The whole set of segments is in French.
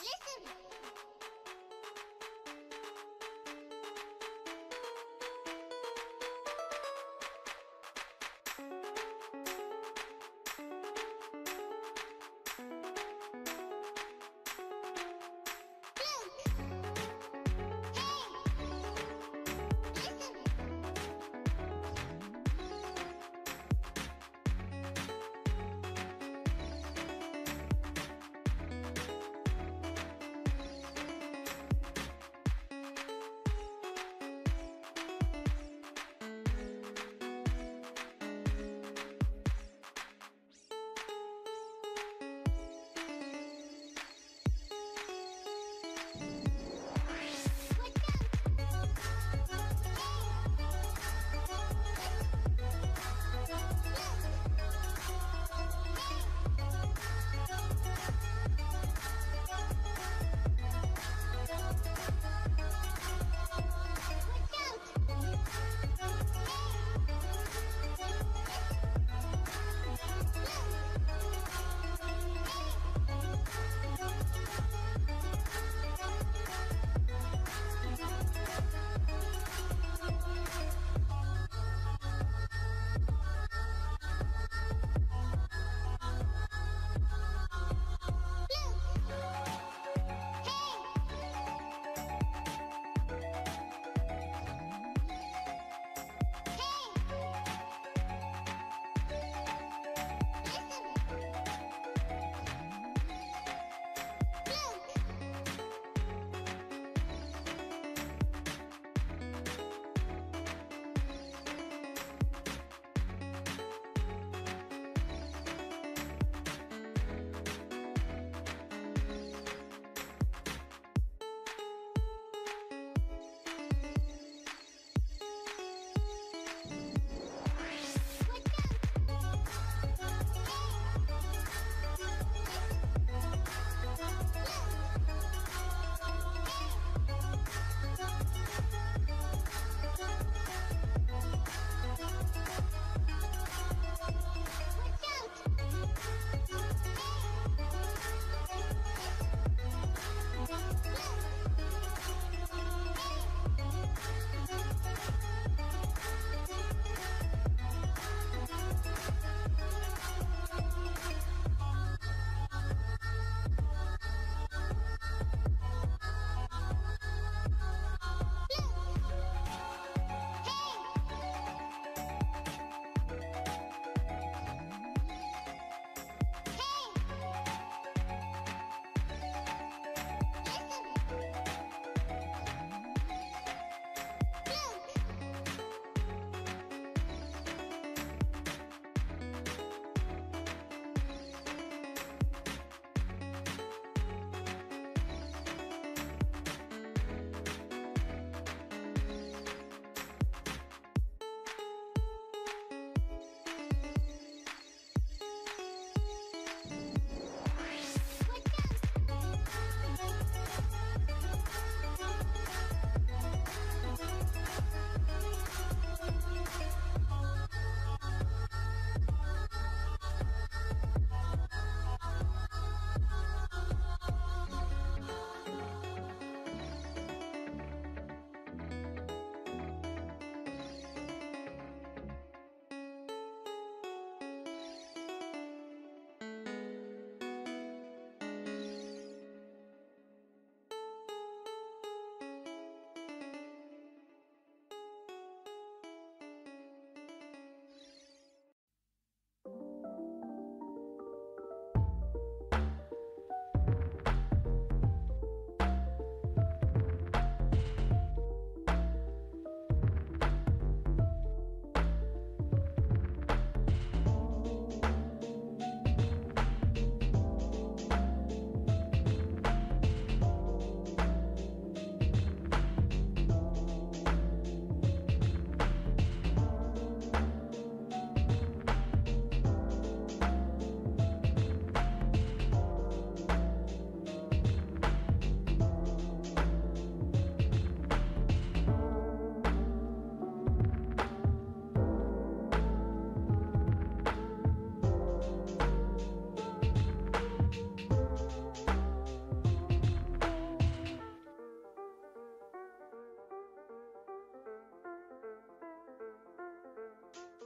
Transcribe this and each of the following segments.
Listen!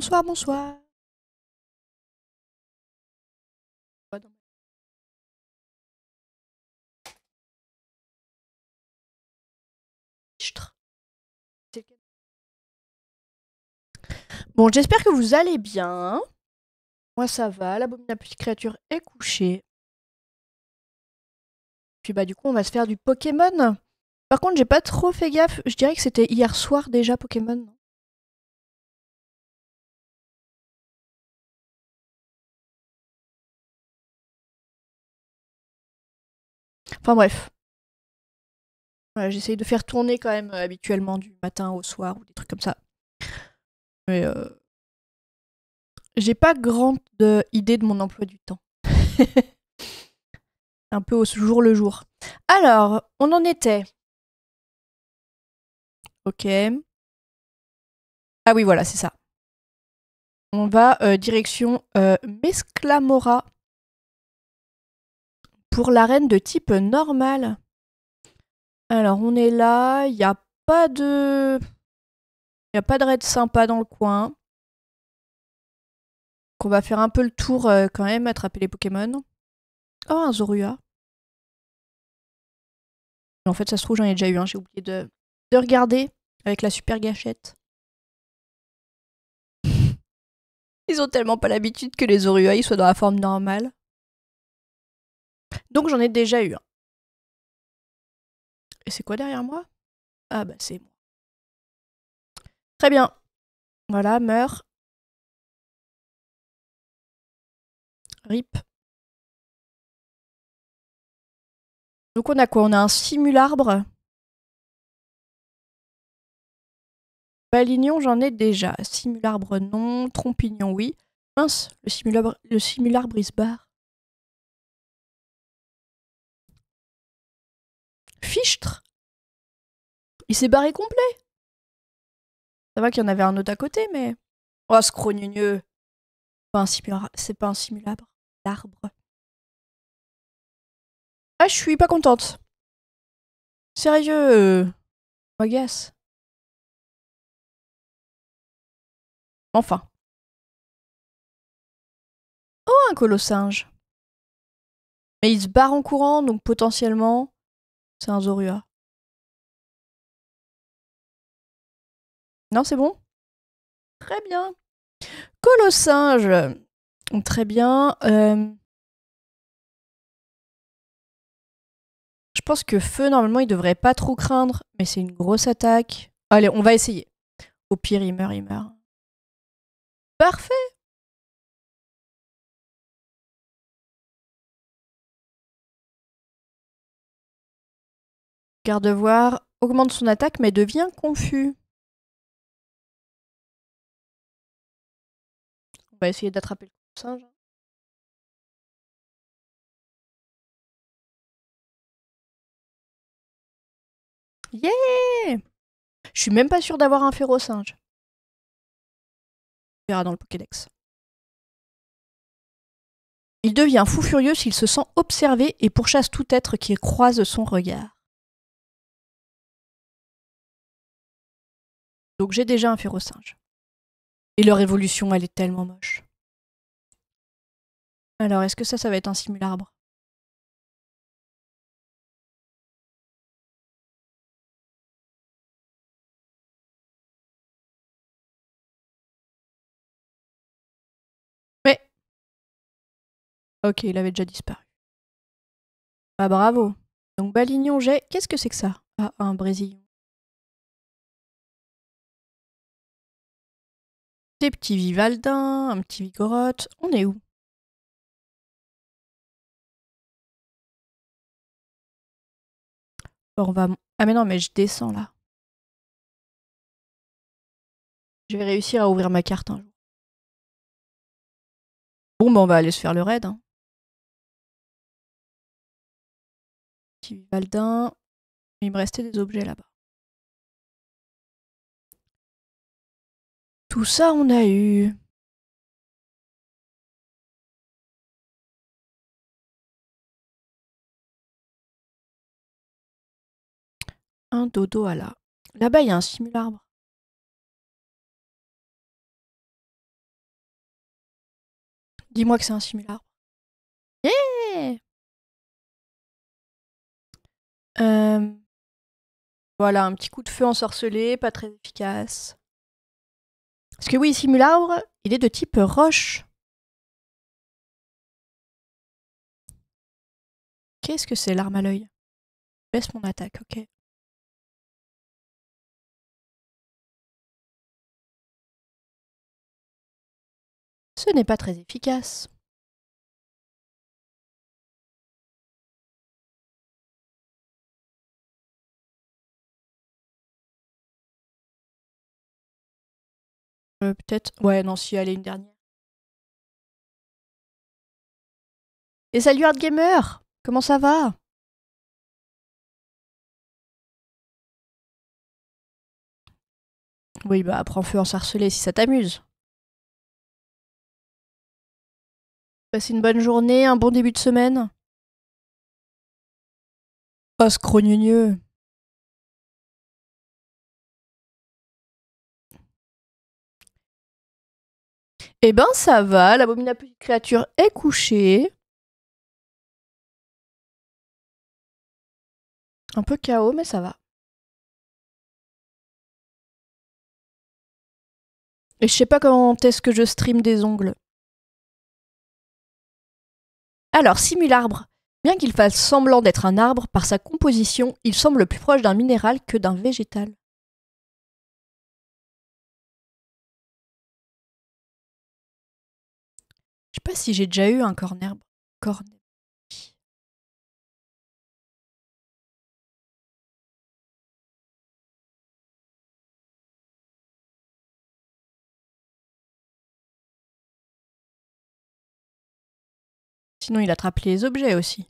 Bonsoir, bonsoir. Bon, j'espère que vous allez bien. Moi, ça va. petite créature est couchée. Puis, bah, du coup, on va se faire du Pokémon. Par contre, j'ai pas trop fait gaffe. Je dirais que c'était hier soir déjà Pokémon. Enfin bref. J'essaye de faire tourner quand même euh, habituellement du matin au soir ou des trucs comme ça. Mais euh, j'ai pas grande euh, idée de mon emploi du temps. Un peu au jour le jour. Alors, on en était. Ok. Ah oui, voilà, c'est ça. On va direction Mesclamora pour l'arène de type normal. Alors on est là, il n'y a pas de... Il n'y a pas de raid sympa dans le coin. Qu'on va faire un peu le tour euh, quand même, attraper les Pokémon. Oh, un Zorua. En fait, ça se trouve, j'en ai déjà eu un. J'ai oublié de, de regarder avec la super gâchette. Ils ont tellement pas l'habitude que les Zorua soient dans la forme normale. Donc j'en ai déjà eu un. Et c'est quoi derrière moi Ah bah c'est moi. Très bien. Voilà, meurt. RIP. Donc on a quoi On a un simularbre. Balignon, j'en ai déjà. Simularbre, non. Trompignon, oui. Mince, le simularbre, le simularbre, il se barre. fichtre. Il s'est barré complet. Ça va qu'il y en avait un autre à côté, mais. Oh, ce crogneux C'est pas un simulabre. L'arbre. Ah, je suis pas contente. Sérieux. guess. Enfin. Oh, un colossinge. Mais il se barre en courant, donc potentiellement, c'est un Zorua. Non, c'est bon Très bien. Colossinge. Très bien. Euh. Je pense que feu, normalement, il devrait pas trop craindre, mais c'est une grosse attaque. Allez, on va essayer. Au pire, il meurt, il meurt. Parfait Gardevoir augmente son attaque mais devient confus. On va essayer d'attraper le singe. Yeah Je suis même pas sûre d'avoir un singe. On verra dans le Pokédex. Il devient fou furieux s'il se sent observé et pourchasse tout être qui croise son regard. Donc j'ai déjà un ferro-singe. Et leur évolution, elle est tellement moche. Alors, est-ce que ça, ça va être un simularbre Mais Ok, il avait déjà disparu. Ah bravo. Donc Balignon, j'ai... Qu'est-ce que c'est que ça Ah, un Brésil. Des petits Vivaldins, un petit Vigoroth, on est où on va... Ah mais non, mais je descends là. Je vais réussir à ouvrir ma carte un jour. Bon, ben on va aller se faire le raid. Hein. Petit Vivaldin. Il me restait des objets là-bas. Tout ça, on a eu. Un dodo à la. Là-bas, il y a un simularbre. Dis-moi que c'est un simularbre. Yeah euh, Voilà, un petit coup de feu ensorcelé, pas très efficace. Parce que oui, Simularbre, il est de type roche. Qu'est-ce que c'est l'arme à l'œil Baisse mon attaque, ok. Ce n'est pas très efficace. Euh, Peut-être. Ouais, non, si, allez, une dernière. Et salut Hard Gamer Comment ça va Oui, bah, prends feu en s'harceler si ça t'amuse. Passez une bonne journée, un bon début de semaine. Pas scrogneux. Eh ben ça va, l'abominable petite créature est couchée. Un peu chaos, mais ça va. Et je sais pas comment est-ce que je stream des ongles. Alors, arbre. Bien qu'il fasse semblant d'être un arbre, par sa composition, il semble plus proche d'un minéral que d'un végétal. si j'ai déjà eu un corner. Sinon, il attrape les objets aussi.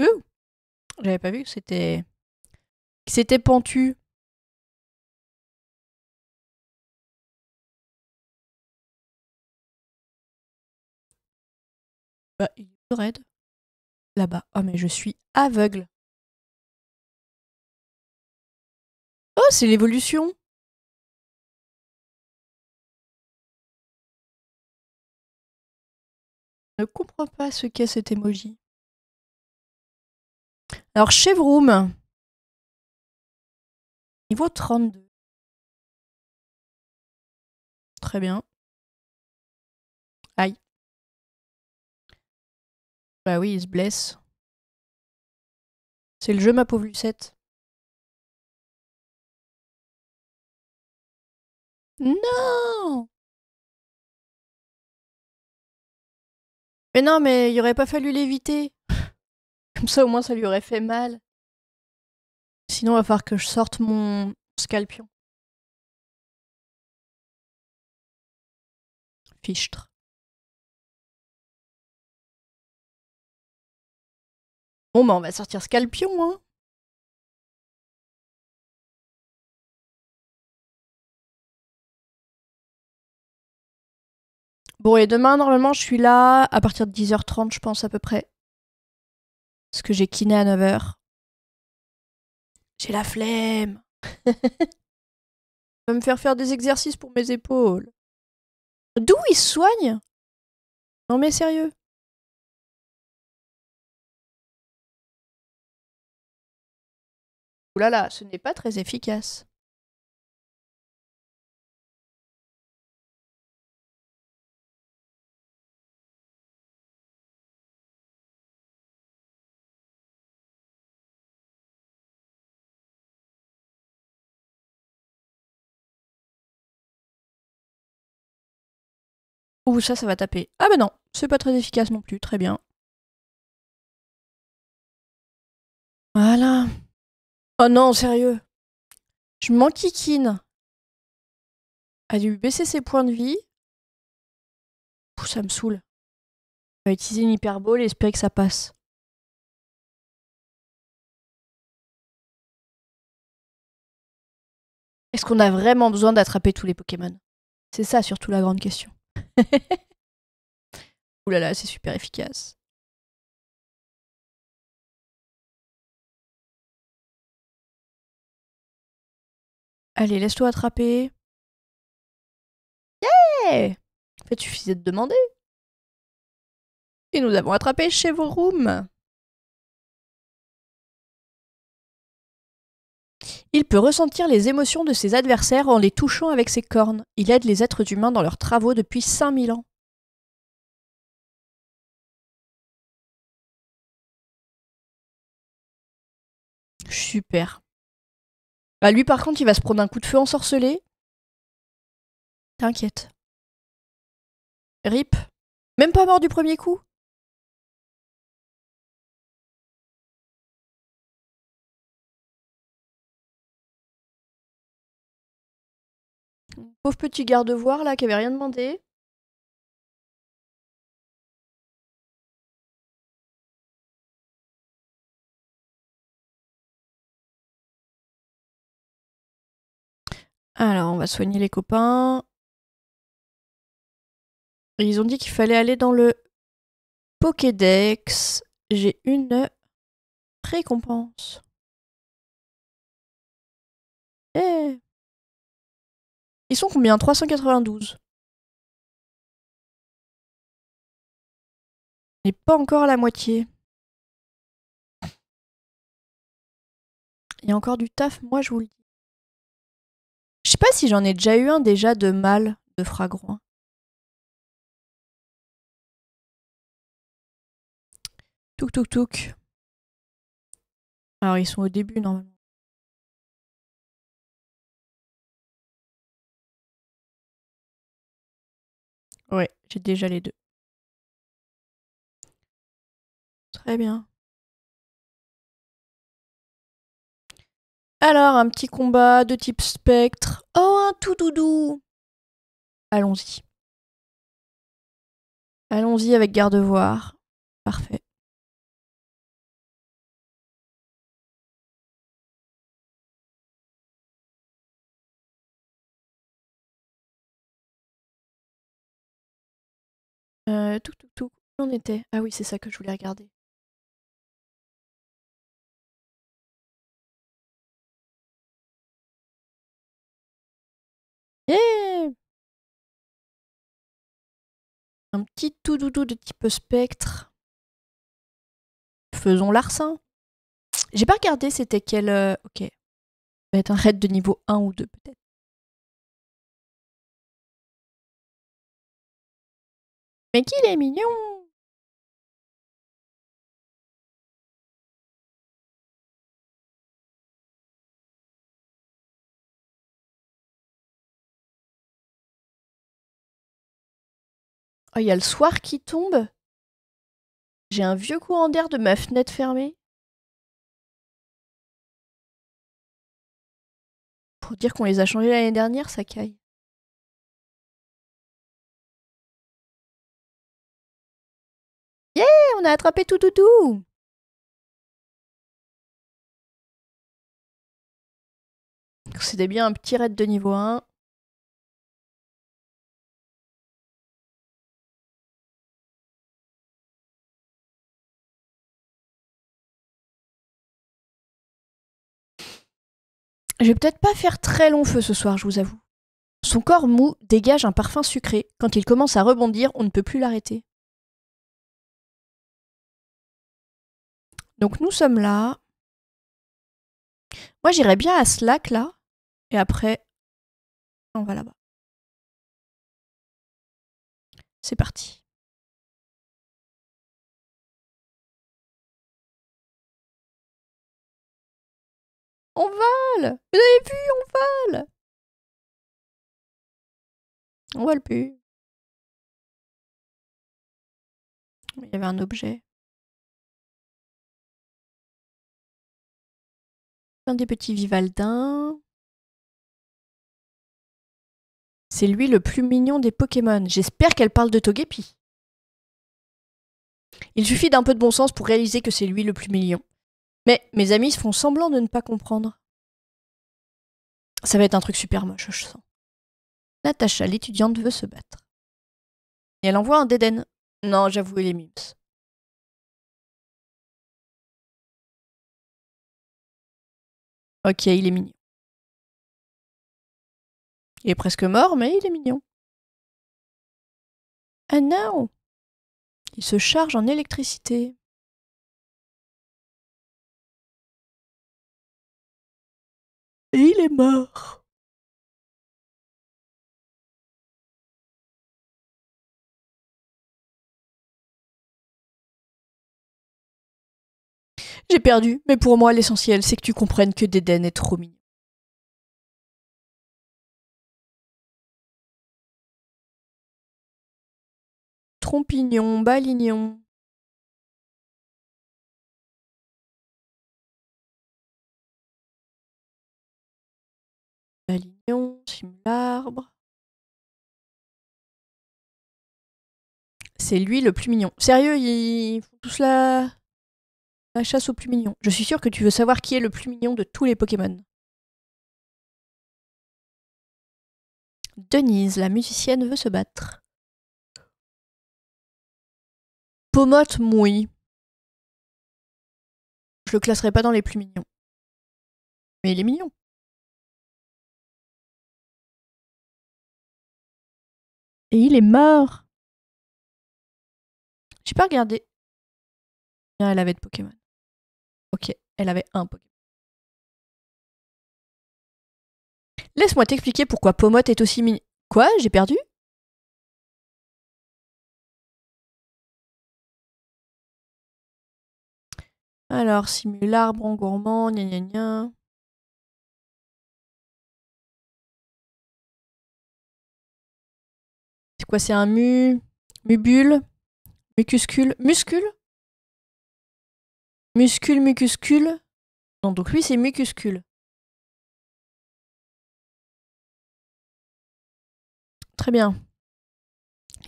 Ouh J'avais pas vu que c'était. C'était pentu. Bah, il est raide. Là-bas. Oh, mais je suis aveugle. Oh, c'est l'évolution. Je ne comprends pas ce qu'est cet emoji. Alors, Chevroom, niveau 32. Très bien. Aïe. Bah oui, il se blesse. C'est le jeu, ma pauvre Lucette. Non Mais non, mais il aurait pas fallu l'éviter. Comme ça, au moins, ça lui aurait fait mal. Sinon, il va falloir que je sorte mon scalpion. Fichtre. Bon, bah, on va sortir Scalpion, hein. Bon, et demain, normalement, je suis là à partir de 10h30, je pense, à peu près. Parce que j'ai kiné à 9h. J'ai la flemme. va me faire faire des exercices pour mes épaules. D'où il soigne Non mais sérieux. là, ce n'est pas très efficace. Ouh, ça, ça va taper. Ah ben non, c'est pas très efficace non plus, très bien. Voilà. Oh non, sérieux. Je m'enquiquine. A dû baisser ses points de vie. Pouf, ça me saoule. On va utiliser une hyperbole et espérer que ça passe. Est-ce qu'on a vraiment besoin d'attraper tous les Pokémon C'est ça surtout la grande question. Ouh là là, c'est super efficace. Allez, laisse-toi attraper. Yeah En fait, suffisait de demander. Et nous avons attrapé chez vos Il peut ressentir les émotions de ses adversaires en les touchant avec ses cornes. Il aide les êtres humains dans leurs travaux depuis 5000 ans. Super. Bah lui par contre il va se prendre un coup de feu ensorcelé. T'inquiète. Rip. Même pas mort du premier coup. Pauvre petit garde-voire là qui avait rien demandé. Alors, on va soigner les copains. Ils ont dit qu'il fallait aller dans le Pokédex. J'ai une récompense. Eh Ils sont combien 392. Mais n'est pas encore la moitié. Il y a encore du taf, moi je vous le dis. Je sais pas si j'en ai déjà eu un déjà de mâle de fragroin. Touk touk touk. Alors ils sont au début normalement. Ouais, j'ai déjà les deux. Très bien. Alors, un petit combat de type spectre. Oh, un tout doudou Allons-y. Allons-y avec garde-voir. Parfait. Euh, tout, tout, tout. Où on était Ah oui, c'est ça que je voulais regarder. un petit tout doudou de type spectre. Faisons l'arsin. J'ai pas regardé c'était quel. Euh, ok. va être un raid de niveau 1 ou 2 peut-être. Mais qu'il est mignon il y a le soir qui tombe. J'ai un vieux courant d'air de ma fenêtre fermée. Pour dire qu'on les a changés l'année dernière, ça caille. Yeah, on a attrapé tout tout tout. C'était bien un petit raid de niveau 1. Je vais peut-être pas faire très long feu ce soir, je vous avoue. Son corps mou dégage un parfum sucré. Quand il commence à rebondir, on ne peut plus l'arrêter. Donc nous sommes là. Moi j'irais bien à ce lac là. Et après, on va là-bas. C'est parti. On vole Vous avez vu, on vole On vole plus. Il y avait un objet. Un des petits Vivaldins. C'est lui le plus mignon des Pokémon. J'espère qu'elle parle de Togepi. Il suffit d'un peu de bon sens pour réaliser que c'est lui le plus mignon. Mais mes amis font semblant de ne pas comprendre. Ça va être un truc super moche, je sens. Natacha, l'étudiante, veut se battre. Et elle envoie un Deden. Non, j'avoue, les mimes. Ok, il est mignon. Il est presque mort, mais il est mignon. Ah non Il se charge en électricité. Et il est mort. J'ai perdu, mais pour moi l'essentiel c'est que tu comprennes que Deden est trop mignon. Trompignon, Balignon. Malignon, C'est lui le plus mignon. Sérieux, ils font tous la... la chasse au plus mignon. Je suis sûre que tu veux savoir qui est le plus mignon de tous les Pokémon. Denise, la musicienne, veut se battre. Pomote mouille. Je le classerai pas dans les plus mignons. Mais il est mignon. Et il est mort. J'ai pas regardé. Elle avait de Pokémon. Ok, elle avait un Pokémon. Laisse-moi t'expliquer pourquoi Pomote est aussi mini. Quoi J'ai perdu Alors, simularbre, en gourmand, gna gna gna. quoi C'est un mu, mubule, mucuscule, muscule Muscule, mucuscule Non, donc lui c'est mucuscule. Très bien.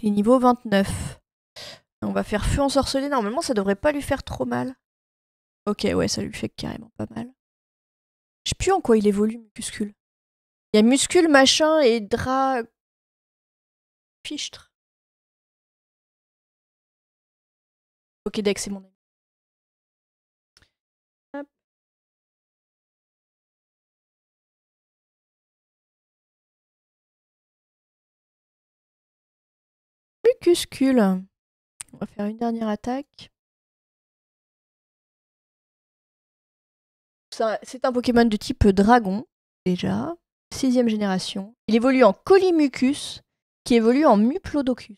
Il est niveau 29. On va faire feu ensorcelé. Normalement, ça devrait pas lui faire trop mal. Ok, ouais, ça lui fait carrément pas mal. Je sais plus en quoi il évolue, muscule. Il y a muscule, machin et drap. Fichtre. Pokédex, c'est mon ami. Hop. On va faire une dernière attaque. C'est un Pokémon de type dragon, déjà. Sixième génération. Il évolue en Colimucus qui évolue en muplodocus.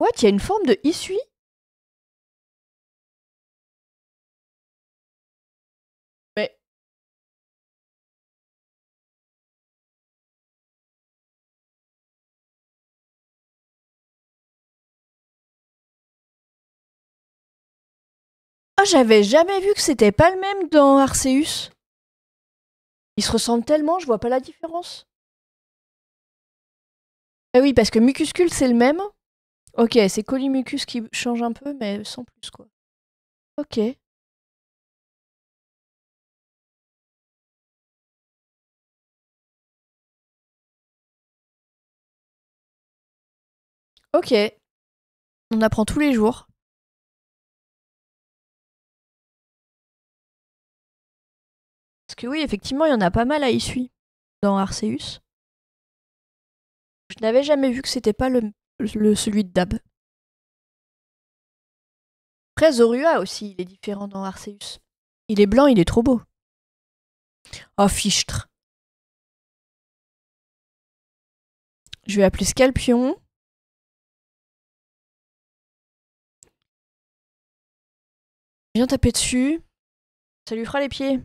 What, il y une forme de issue Mais... Ah, j'avais jamais vu que c'était pas le même dans Arceus. Ils se ressemblent tellement, je vois pas la différence. Ah oui, parce que Mucuscule, c'est le même. Ok, c'est Colimucus qui change un peu, mais sans plus, quoi. Ok. Ok. On apprend tous les jours. oui, effectivement, il y en a pas mal à Issui dans Arceus. Je n'avais jamais vu que c'était pas le, celui de Dab. Après, Zorua aussi, il est différent dans Arceus. Il est blanc, il est trop beau. Oh, fichtre. Je vais appeler Scalpion. Viens taper dessus. Ça lui fera les pieds.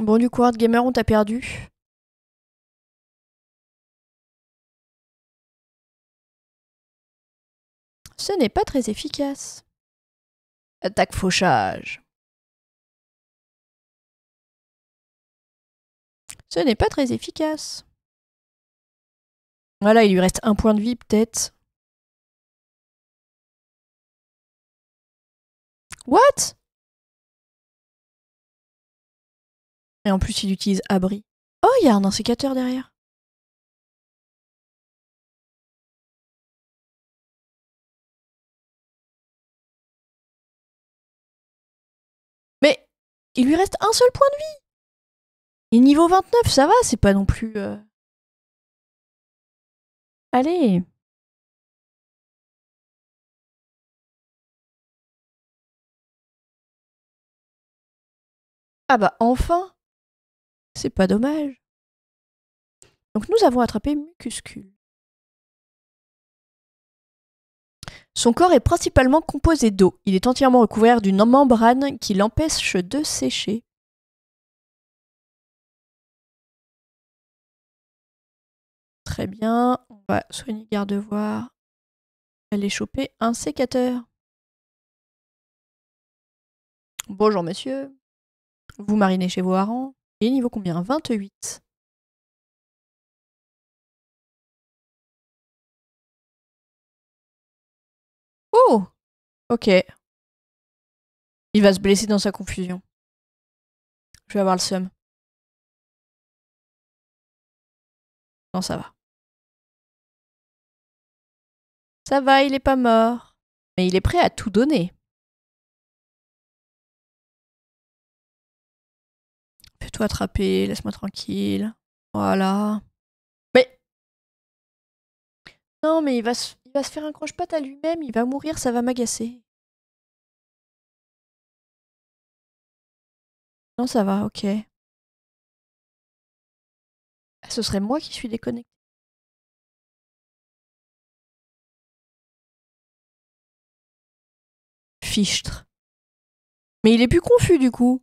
Bon, du coup, Hard Gamer, on t'a perdu. Ce n'est pas très efficace. Attaque fauchage. Ce n'est pas très efficace. Voilà, il lui reste un point de vie peut-être. What Et en plus, il utilise abri. Oh, il y a un insécateur derrière. Mais il lui reste un seul point de vie. Et niveau 29, ça va, c'est pas non plus. Euh. Allez. Ah bah enfin c'est pas dommage. Donc nous avons attrapé Mucuscule. Son corps est principalement composé d'eau. Il est entièrement recouvert d'une membrane qui l'empêche de sécher. Très bien, on va soigner Gardevoir. Aller choper un sécateur. Bonjour monsieur. Vous marinez chez vos harengs. Il est niveau combien 28. Oh Ok. Il va se blesser dans sa confusion. Je vais avoir le seum. Non, ça va. Ça va, il est pas mort. Mais il est prêt à tout donner. toi attraper, laisse-moi tranquille. Voilà. Mais. Non, mais il va se, il va se faire un croche-patte à lui-même, il va mourir, ça va m'agacer. Non, ça va, ok. Ah, ce serait moi qui suis déconnecté Fichtre. Mais il est plus confus du coup.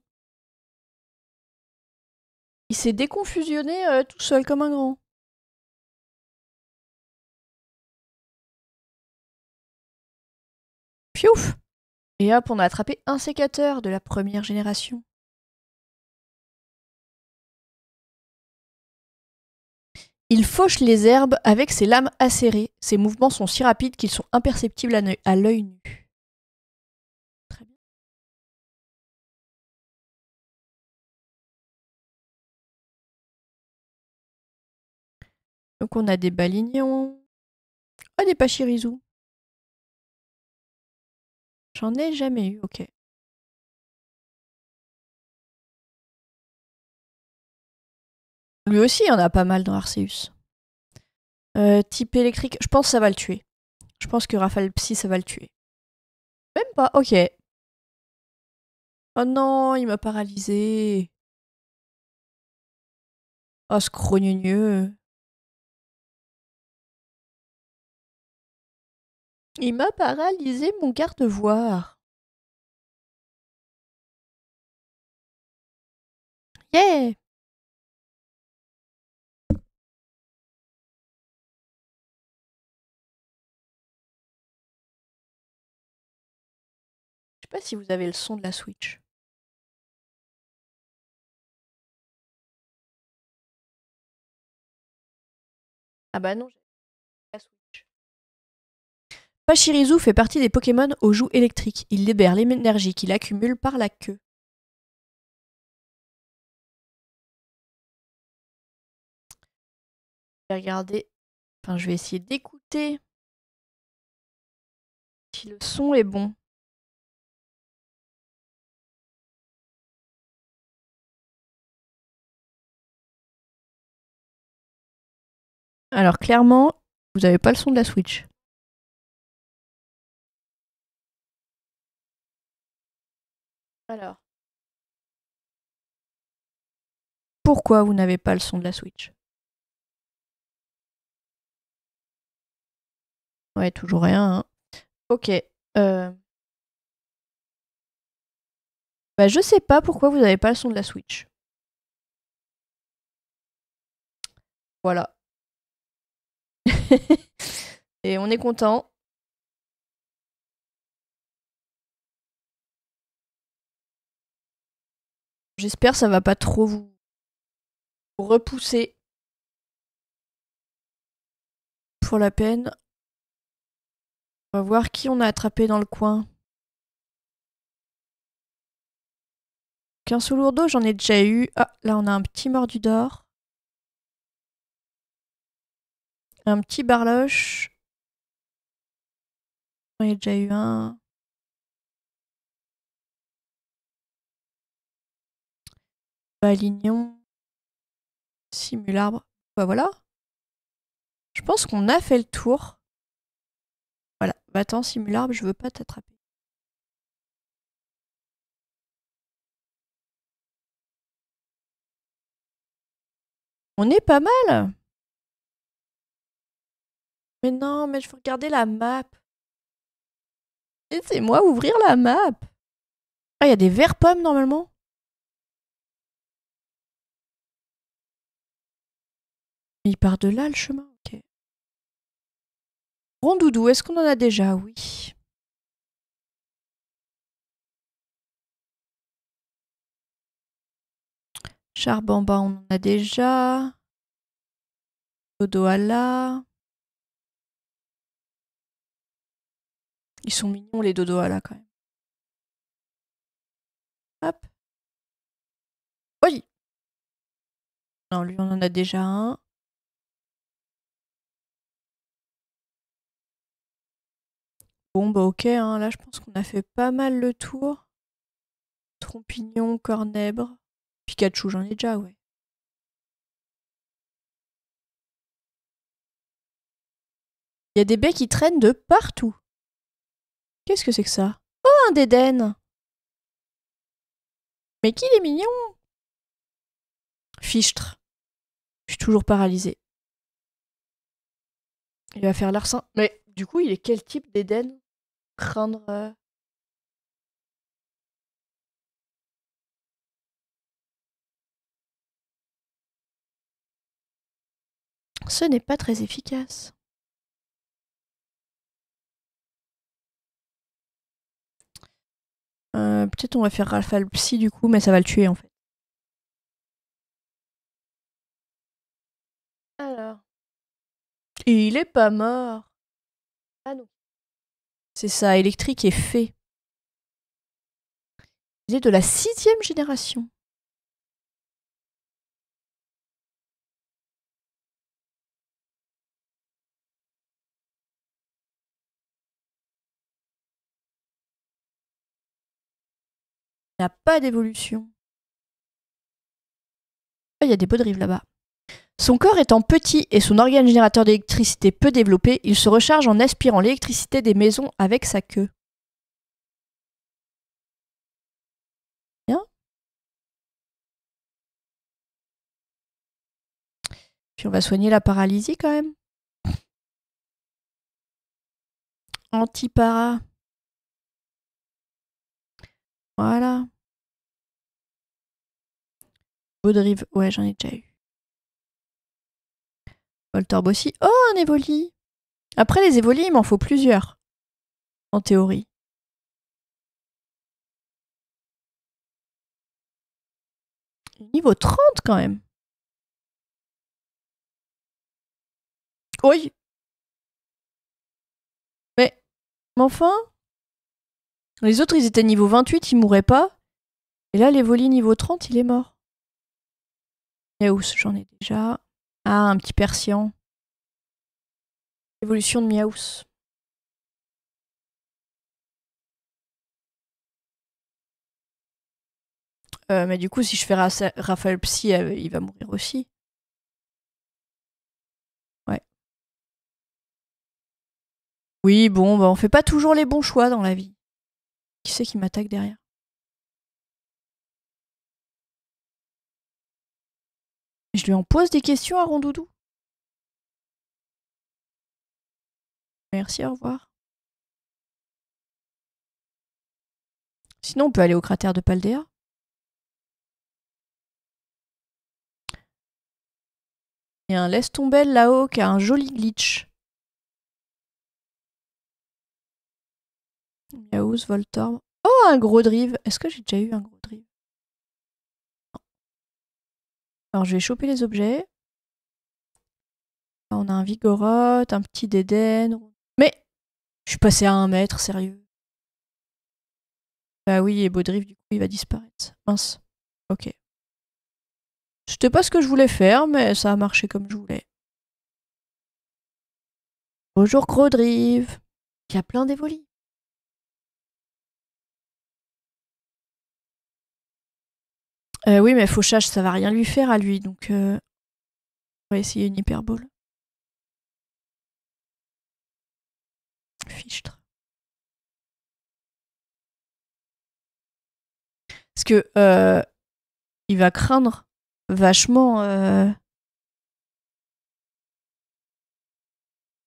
Il s'est déconfusionné euh, tout seul comme un grand. Piouf Et hop, on a attrapé un sécateur de la première génération. Il fauche les herbes avec ses lames acérées. Ses mouvements sont si rapides qu'ils sont imperceptibles à l'œil nu. Donc on a des balignons. oh, des pachirizous. J'en ai jamais eu, ok. Lui aussi, il en a pas mal dans Arceus. Euh, type électrique, je pense que ça va le tuer. Je pense que Rafale Psy, ça va le tuer. Même pas, ok. Oh non, il m'a paralysé. Oh, ce Il m'a paralysé mon garde voir Yeah Je sais pas si vous avez le son de la Switch. Ah bah non, Pachirisu fait partie des Pokémon aux joues électriques, il libère l'énergie qu'il accumule par la queue. Regardez. enfin je vais essayer d'écouter si le son est bon. Alors clairement, vous n'avez pas le son de la Switch. Alors, Pourquoi vous n'avez pas le son de la Switch Ouais, toujours rien. Hein. Ok. Euh... Bah, je sais pas pourquoi vous n'avez pas le son de la Switch. Voilà. Et on est content. J'espère que ça va pas trop vous repousser. Pour la peine. On va voir qui on a attrapé dans le coin. Qu'un sous lourdeau, j'en ai déjà eu. Ah, là on a un petit mordu d'or. Un petit barloche. J'en ai déjà eu un. Balignon, Simularbre. Bah voilà. Je pense qu'on a fait le tour. Voilà. Bah attends, Simularbre, je veux pas t'attraper. On est pas mal. Mais non, mais je veux regarder la map. C'est moi ouvrir la map. Ah, il y a des verts pommes normalement. Il part de là le chemin Ok. Rondoudou, est-ce qu'on en a déjà Oui. Charbamba, on en a déjà. Dodoala. Ils sont mignons les dodoala quand même. Hop. Oui. Non, lui on en a déjà un. Bon, bah ok, hein, là je pense qu'on a fait pas mal le tour. Trompignon, Cornèbre, Pikachu, j'en ai déjà, ouais. Il y a des baies qui traînent de partout. Qu'est-ce que c'est que ça Oh, un déden Mais qui est mignon Fichtre. Je suis toujours paralysé. Il va faire l'arsen. Mais du coup, il est quel type d'Eden? prendre Ce n'est pas très efficace. Peut-être on va faire Rafale Psy du coup, mais ça va le tuer en fait. Alors. Il est pas mort. Ah non. C'est ça, électrique est fait. Il est de la sixième génération. Il n'a pas d'évolution. Ah, il y a des beaux rives là-bas. Son corps étant petit et son organe générateur d'électricité peu développé, il se recharge en aspirant l'électricité des maisons avec sa queue. Bien. Puis on va soigner la paralysie quand même. Antipara. Voilà. Baudrive, ouais, j'en ai déjà eu aussi. Oh, un évoli Après les Évoli, il m'en faut plusieurs. En théorie. Niveau 30 quand même. Oui. Mais, enfin, les autres, ils étaient niveau 28, ils mouraient pas. Et là, l'évoli niveau 30, il est mort. où j'en ai déjà. Ah, un petit persian. Évolution de Miaus. Euh, mais du coup, si je fais Raphaël Psy, euh, il va mourir aussi. Ouais. Oui, bon, bah on fait pas toujours les bons choix dans la vie. Qui c'est qui m'attaque derrière Je lui en pose des questions à Rondoudou. Merci, au revoir. Sinon, on peut aller au cratère de Paldea. Il y a un laisse tomber là-haut qui a un joli glitch. Yaouz, Voltorb. Oh, un gros drive. Est-ce que j'ai déjà eu un gros Alors je vais choper les objets. On a un vigoroth, un petit déden. Mais je suis passé à un mètre, sérieux. Bah oui, et Baudrive, du coup, il va disparaître. Mince. Ok. C'était pas ce que je voulais faire, mais ça a marché comme je voulais. Bonjour Crodrive. Il y a plein d'évolis. Euh, oui, mais Fauchage, ça va rien lui faire à lui, donc euh, on va essayer une hyperbole. Fichtre. Parce que euh, il va craindre vachement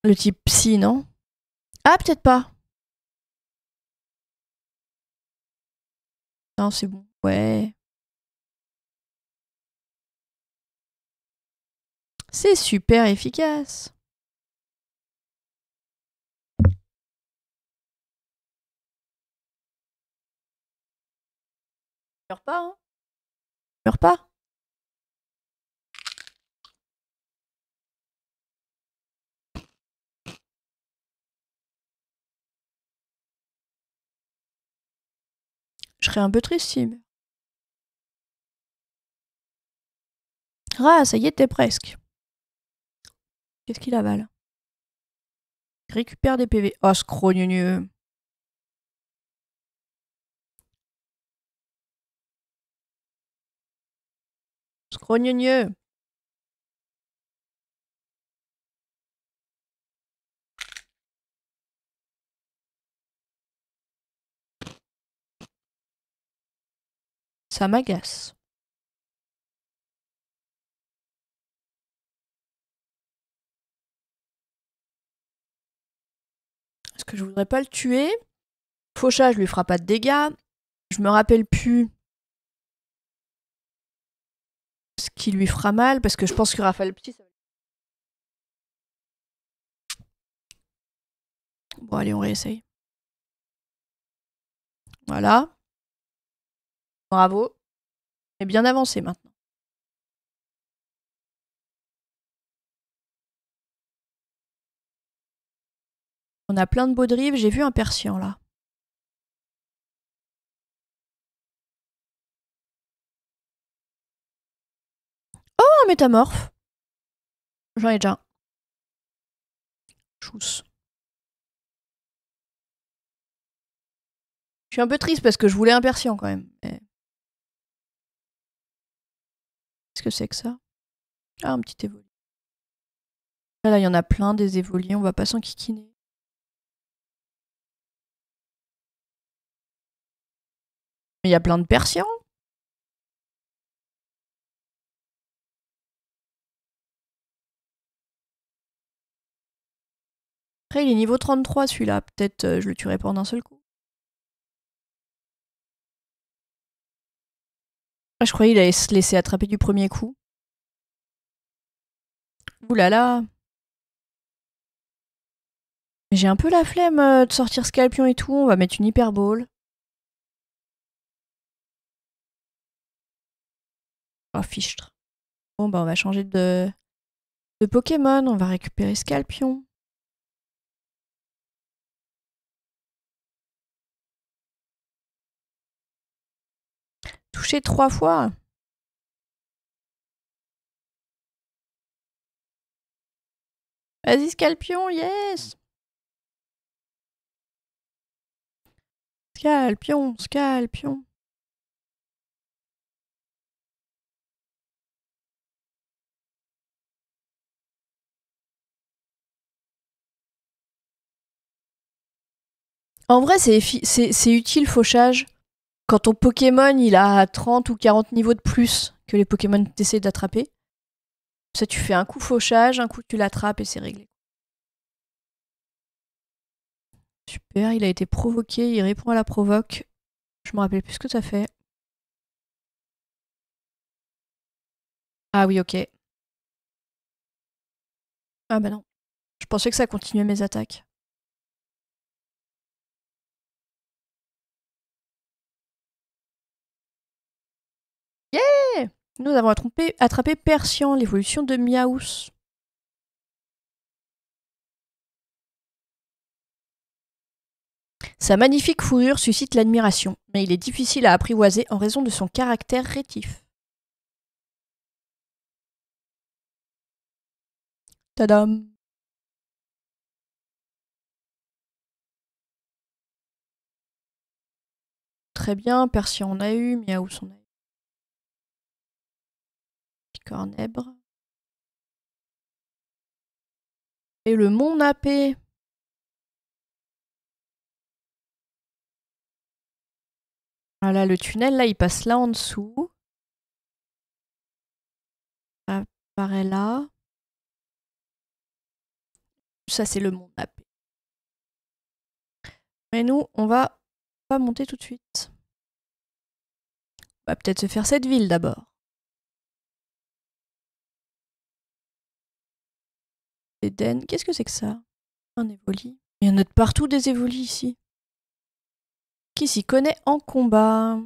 le type psy, non Ah, peut-être pas. Non, c'est bon. Ouais. C'est super efficace. Meurs pas, hein Meurs pas. Je serais un peu triste si. Ah, ça y était presque. Qu'est-ce qu'il avale Il Récupère des PV. Oh, ce Scrogneux. Ça m'agace. que je voudrais pas le tuer. Fauchage lui fera pas de dégâts. Je me rappelle plus ce qui lui fera mal, parce que je pense que Raphaël Petit, ça... Bon, allez, on réessaye. Voilà. Bravo. Et bien avancé maintenant. On a plein de beaux drives, j'ai vu un persian là. Oh, un métamorphe J'en ai déjà un. Je suis un peu triste parce que je voulais un persian quand même. Qu'est-ce que c'est que ça Ah, un petit évolué Là, il y en a plein des évolués, on va pas s'en kikiner. il y a plein de persians. Après, il est niveau 33 celui-là. Peut-être euh, je le tuerai pas en un seul coup. Ah, je croyais qu'il allait se laisser attraper du premier coup. Ouh là là. J'ai un peu la flemme euh, de sortir Scalpion et tout. On va mettre une hyperbole. Oh, fichtre. Bon, bah, on va changer de, de Pokémon. On va récupérer Scalpion. Toucher trois fois. Vas-y, Scalpion, yes! Scalpion, Scalpion. En vrai, c'est, c'est, utile, fauchage, quand ton Pokémon, il a 30 ou 40 niveaux de plus que les Pokémon que tu d'attraper. Ça, tu fais un coup fauchage, un coup tu l'attrapes et c'est réglé. Super, il a été provoqué, il répond à la provoque. Je me rappelle plus ce que ça fait. Ah oui, ok. Ah bah non. Je pensais que ça continuait mes attaques. Yeah Nous avons attrapé, attrapé Persian, l'évolution de Miaus. Sa magnifique fourrure suscite l'admiration, mais il est difficile à apprivoiser en raison de son caractère rétif. Tadam Très bien, Persian on a eu, Miaus on a eu. Cornèbre. Et le Mont Napé. Voilà, le tunnel, là, il passe là en dessous. Ça apparaît là. Ça, c'est le Mont Napé. Mais nous, on va pas monter tout de suite. On va peut-être se faire cette ville d'abord. Qu'est-ce que c'est que ça Un évoli. Il y en a de partout des évolis ici. Qui s'y connaît en combat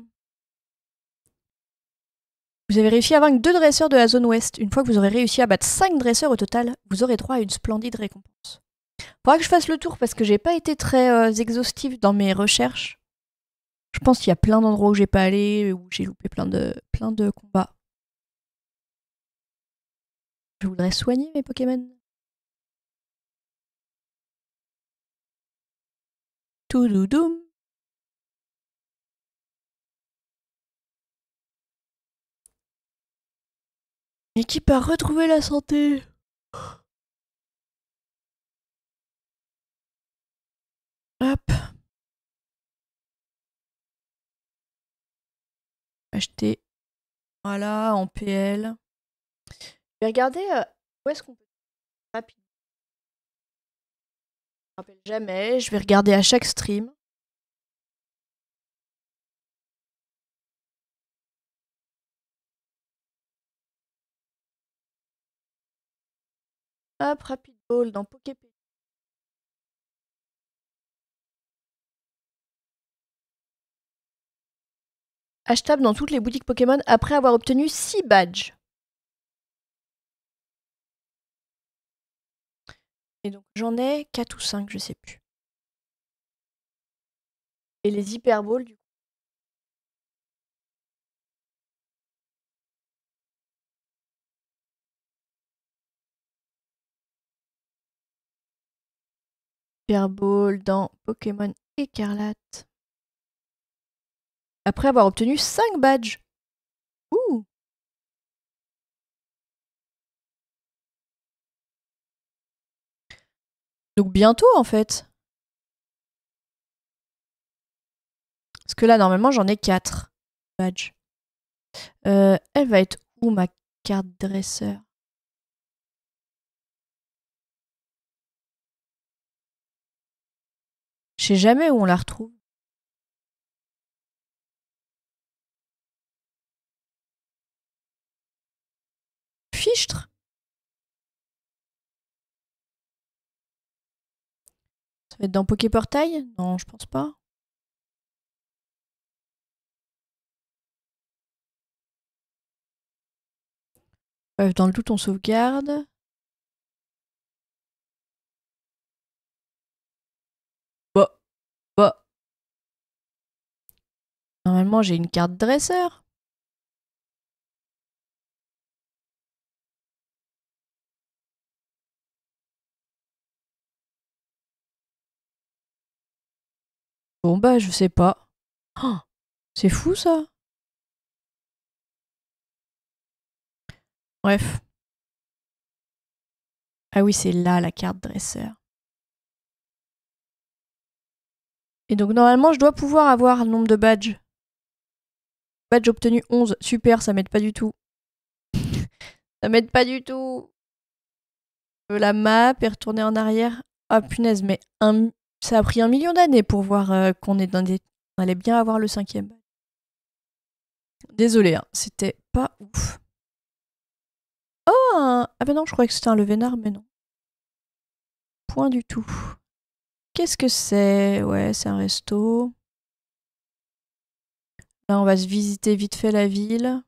Vous avez réussi à vaincre deux dresseurs de la zone ouest. Une fois que vous aurez réussi à battre cinq dresseurs au total, vous aurez droit à une splendide récompense. Faudra que je fasse le tour parce que j'ai pas été très euh, exhaustive dans mes recherches. Je pense qu'il y a plein d'endroits où j'ai pas allé, où j'ai loupé plein de, plein de combats. Je voudrais soigner mes Pokémon. Et L'équipe a retrouvé la santé. Hop. Acheter. Voilà, en PL. Je euh, où est-ce qu'on peut Je rappelle jamais, je vais regarder à chaque stream. Hop, Rapid Ball dans Poképay. Achetable dans toutes les boutiques Pokémon après avoir obtenu 6 badges. Et donc j'en ai 4 ou 5, je sais plus. Et les hyperboles, du coup. Hyperball dans Pokémon Écarlate. Après avoir obtenu 5 badges. Ouh Donc bientôt en fait. Parce que là, normalement, j'en ai quatre badges. Euh, elle va être où ma carte dresseur Je sais jamais où on la retrouve. Fichtre être dans Poképortail Non, je pense pas. dans le tout on sauvegarde. Bah, bah, Normalement, j'ai une carte dresseur. Bon bah je sais pas. Oh, c'est fou ça. Bref. Ah oui, c'est là la carte dresseur. Et donc normalement, je dois pouvoir avoir le nombre de badges. Badge obtenu 11. Super, ça m'aide pas du tout. ça m'aide pas du tout. La map et retourner en arrière. Ah punaise, mais un, ça a pris un million d'années pour voir euh, qu'on est allait bien avoir le cinquième. Désolé, hein, c'était pas ouf. Oh Ah ben non, je croyais que c'était un levénard, mais non. Point du tout. Qu'est-ce que c'est Ouais, c'est un resto. Là, on va se visiter vite fait la ville.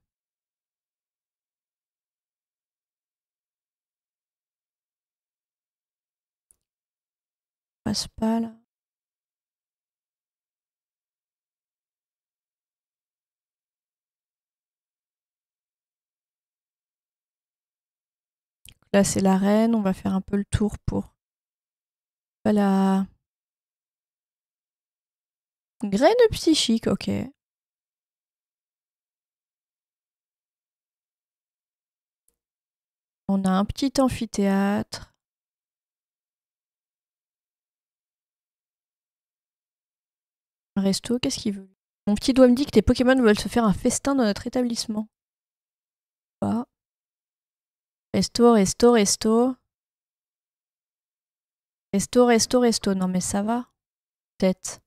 pas là. Là, c'est la reine. On va faire un peu le tour pour la graine psychique. Ok. On a un petit amphithéâtre. resto, qu'est-ce qu'il veut Mon petit doigt me dit que tes Pokémon veulent se faire un festin dans notre établissement. Bah. Resto, resto, resto. Resto, resto, resto. Non mais ça va. Peut-être.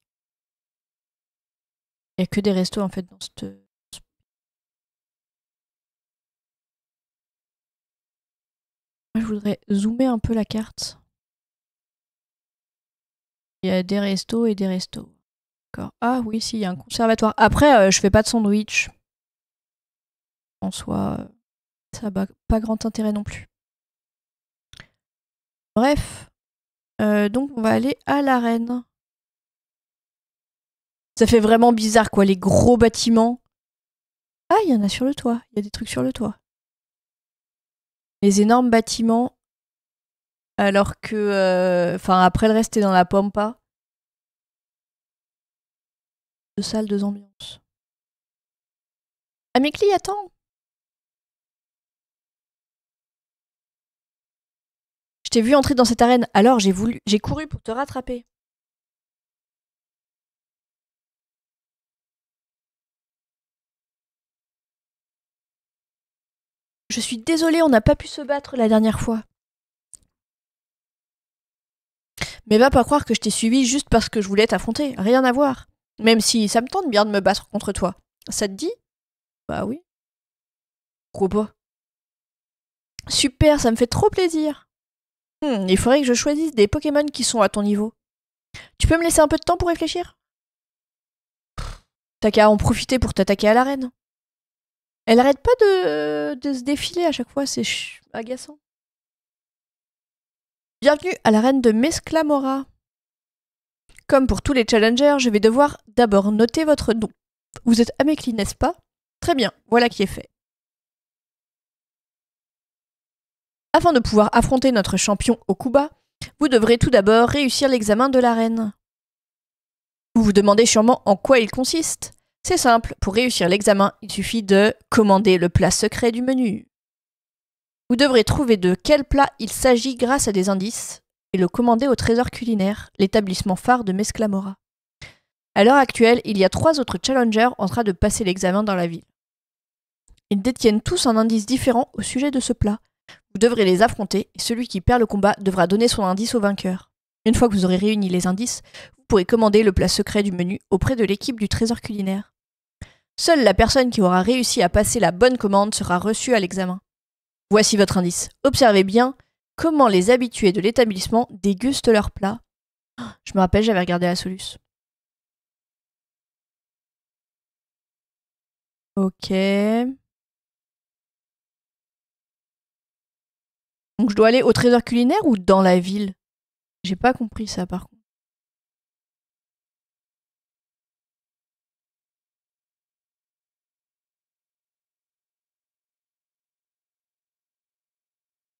Il n'y a que des restos en fait dans cette... Moi, je voudrais zoomer un peu la carte. Il y a des restos et des restos. Ah oui, si, il y a un conservatoire. Après, euh, je fais pas de sandwich. En soi, euh, ça n'a pas grand intérêt non plus. Bref. Euh, donc, on va aller à l'arène. Ça fait vraiment bizarre, quoi, les gros bâtiments. Ah, il y en a sur le toit. Il y a des trucs sur le toit. Les énormes bâtiments. Alors que. Enfin, après, le reste est dans la pampa de salle de ambiance. Amélie, attends Je t'ai vu entrer dans cette arène, alors j'ai voulu, j'ai couru pour te rattraper. Je suis désolée, on n'a pas pu se battre la dernière fois. Mais va pas croire que je t'ai suivi juste parce que je voulais t'affronter, rien à voir. Même si ça me tente bien de me battre contre toi. Ça te dit Bah oui. Pourquoi pas Super, ça me fait trop plaisir. Hmm, il faudrait que je choisisse des Pokémon qui sont à ton niveau. Tu peux me laisser un peu de temps pour réfléchir T'as qu'à en profiter pour t'attaquer à la reine. Elle arrête pas de, de se défiler à chaque fois, c'est agaçant. Bienvenue à la reine de Mesclamora. Comme pour tous les challengers, je vais devoir d'abord noter votre nom. Vous êtes Amélie, n'est-ce pas Très bien, voilà qui est fait. Afin de pouvoir affronter notre champion au Kuba, vous devrez tout d'abord réussir l'examen de l'arène. Vous vous demandez sûrement en quoi il consiste. C'est simple, pour réussir l'examen, il suffit de commander le plat secret du menu. Vous devrez trouver de quel plat il s'agit grâce à des indices, et le commander au Trésor culinaire, l'établissement phare de Mesclamora. À l'heure actuelle, il y a trois autres challengers en train de passer l'examen dans la ville. Ils détiennent tous un indice différent au sujet de ce plat. Vous devrez les affronter et celui qui perd le combat devra donner son indice au vainqueur. Une fois que vous aurez réuni les indices, vous pourrez commander le plat secret du menu auprès de l'équipe du Trésor culinaire. Seule la personne qui aura réussi à passer la bonne commande sera reçue à l'examen. Voici votre indice. Observez bien comment les habitués de l'établissement dégustent leurs plats. Je me rappelle, j'avais regardé la Solus. Ok. Donc je dois aller au trésor culinaire ou dans la ville J'ai pas compris ça par contre.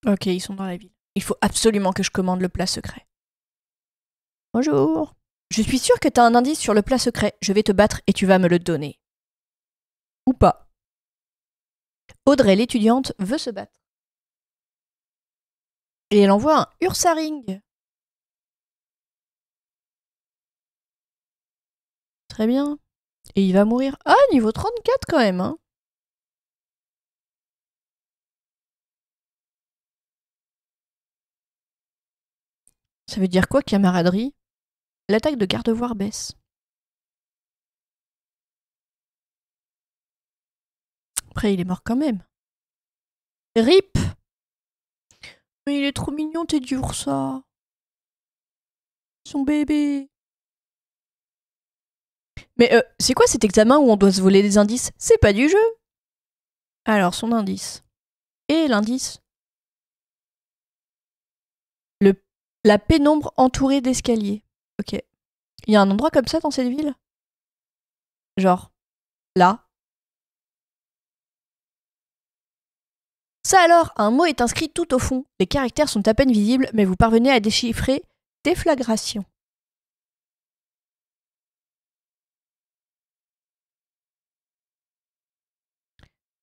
Ok, ils sont dans la ville. Il faut absolument que je commande le plat secret. Bonjour. Je suis sûre que t'as un indice sur le plat secret. Je vais te battre et tu vas me le donner. Ou pas. Audrey, l'étudiante, veut se battre. Et elle envoie un Ursaring. Très bien. Et il va mourir. Ah, niveau 34 quand même, hein. Ça veut dire quoi, camaraderie L'attaque de garde Gardevoir baisse. Après, il est mort quand même. RIP Mais il est trop mignon, t'es dur, ça. Son bébé. Mais euh, c'est quoi cet examen où on doit se voler des indices C'est pas du jeu Alors, son indice. Et l'indice La pénombre entourée d'escaliers. Ok. Il y a un endroit comme ça dans cette ville Genre, là Ça alors, un mot est inscrit tout au fond. Les caractères sont à peine visibles, mais vous parvenez à déchiffrer déflagration.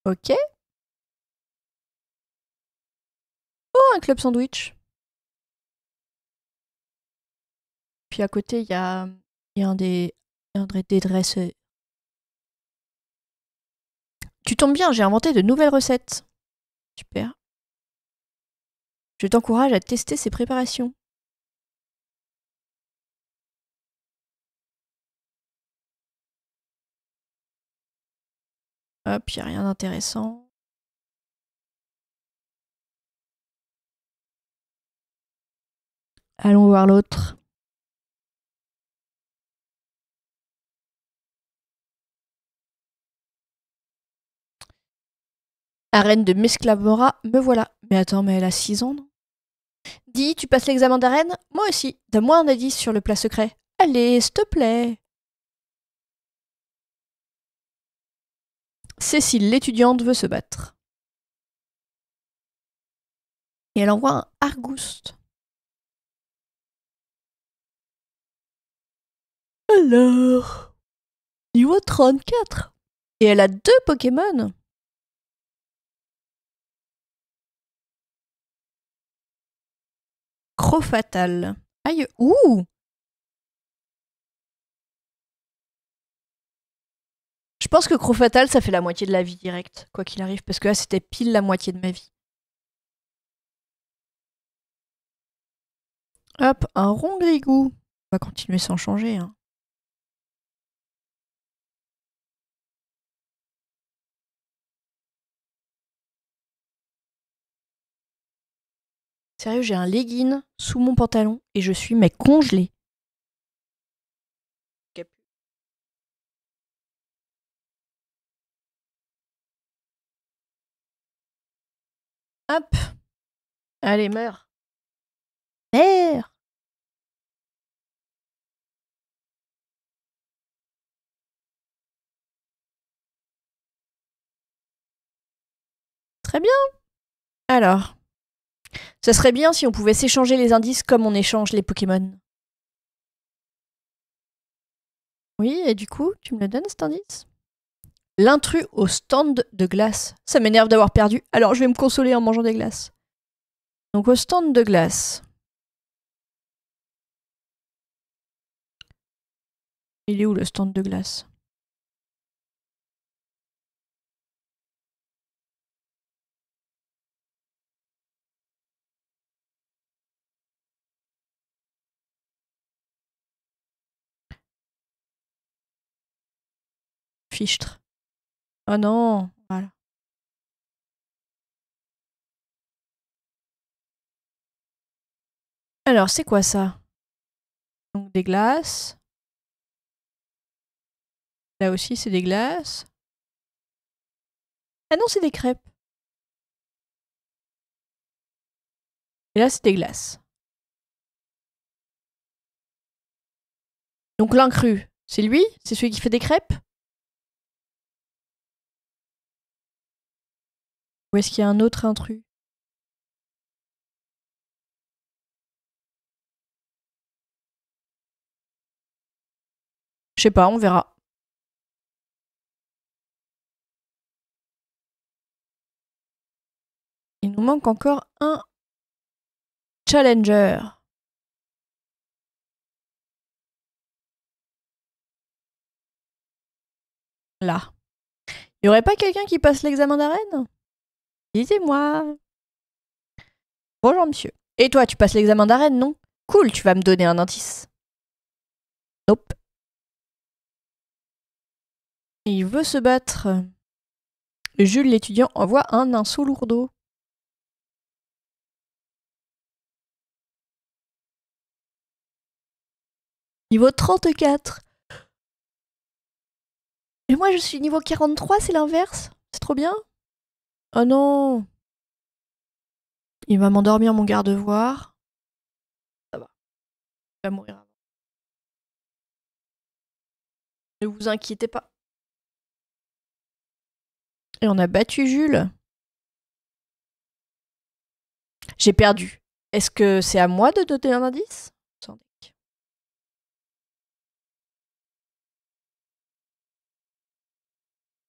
Ok. Oh, un club sandwich. Puis à côté, il y a, mmh, un des, un dresseurs. Euh. Tu tombes bien, j'ai inventé de nouvelles recettes. Super. Je t'encourage à tester ces préparations. Hop, il a rien d'intéressant. Allons voir l'autre. Arène de mesclamora, me voilà. Mais attends, mais elle a 6 ans, non Dis, tu passes l'examen d'arène Moi aussi. Donne-moi un indice sur le plat secret. Allez, s'il te plaît. Cécile, l'étudiante, veut se battre. Et elle envoie un argouste. Alors, niveau 34. Et elle a deux Pokémon. Crofatal. Aïe, ouh Je pense que Crofatal, ça fait la moitié de la vie directe, quoi qu'il arrive, parce que là, c'était pile la moitié de ma vie. Hop, un rond grigou. On va continuer sans changer. Hein. Sérieux, j'ai un legging sous mon pantalon et je suis mais congelée. Hop. Allez, meurs. Meurs. Très bien. Alors, ça serait bien si on pouvait s'échanger les indices comme on échange les Pokémon. Oui, et du coup, tu me le donnes cet indice L'intrus au stand de glace. Ça m'énerve d'avoir perdu, alors je vais me consoler en mangeant des glaces. Donc au stand de glace. Il est où le stand de glace Fichtre. Oh non, voilà. Alors, c'est quoi ça Donc des glaces. Là aussi, c'est des glaces. Ah non, c'est des crêpes. Et là, c'est des glaces. Donc l'incru, c'est lui C'est celui qui fait des crêpes Ou est-ce qu'il y a un autre intrus Je sais pas, on verra. Il nous manque encore un challenger. Là. Il n'y aurait pas quelqu'un qui passe l'examen d'arène dis moi Bonjour, monsieur. Et toi, tu passes l'examen d'arène, non Cool, tu vas me donner un indice. Nope. Il veut se battre. Jules l'étudiant envoie un inso lourdeau. Niveau 34. Et moi je suis niveau 43, c'est l'inverse. C'est trop bien. Oh non Il va m'endormir mon garde-voir. Ça va. Il va mourir avant. Ne vous inquiétez pas. Et on a battu Jules. J'ai perdu. Est-ce que c'est à moi de doter un indice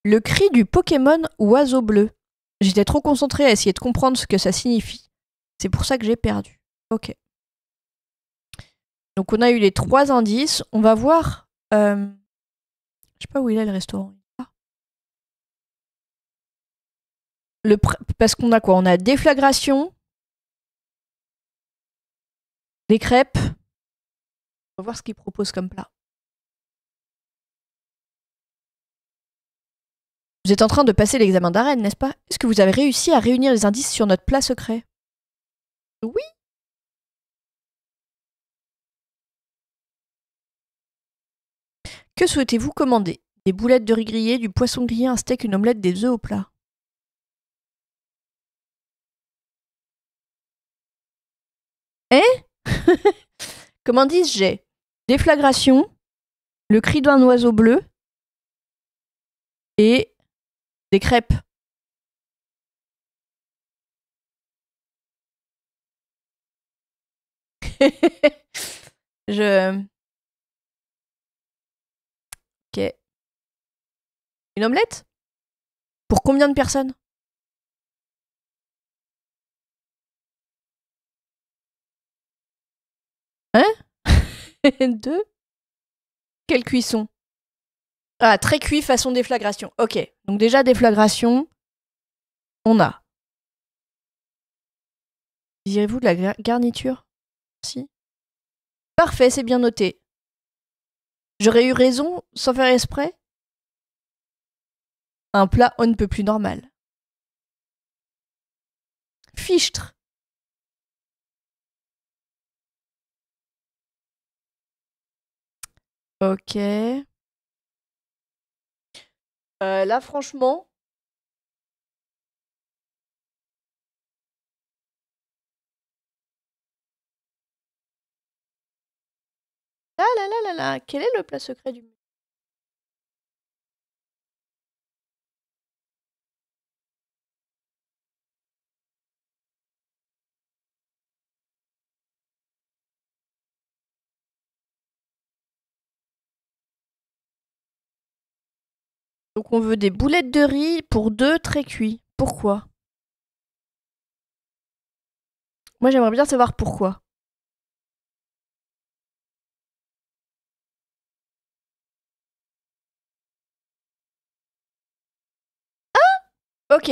Le cri du Pokémon oiseau bleu. J'étais trop concentrée à essayer de comprendre ce que ça signifie. C'est pour ça que j'ai perdu. Ok. Donc on a eu les trois indices. On va voir. Euh... Je sais pas où il est le restaurant. Ah. Le Parce qu'on a quoi On a déflagration, des crêpes. On va voir ce qu'il propose comme plat. Vous êtes en train de passer l'examen d'arène, n'est-ce pas Est-ce que vous avez réussi à réunir les indices sur notre plat secret Oui Que souhaitez-vous commander Des boulettes de riz grillé, du poisson grillé, un steak, une omelette, des œufs au plat Eh Comment disent j'ai Déflagration, le cri d'un oiseau bleu et des crêpes. Je. Ok. Une omelette Pour combien de personnes Hein Deux Quelle cuisson ah, très cuit façon déflagration. Ok, donc déjà déflagration, on a. Désirez-vous de la garniture Si. Parfait, c'est bien noté. J'aurais eu raison, sans faire exprès Un plat on ne peut plus normal. Fichtre. Ok. Euh, là, franchement, Là, là, là, là, là. Quel est le plat secret du Donc on veut des boulettes de riz pour deux très cuits. Pourquoi Moi j'aimerais bien savoir pourquoi. Ah Ok.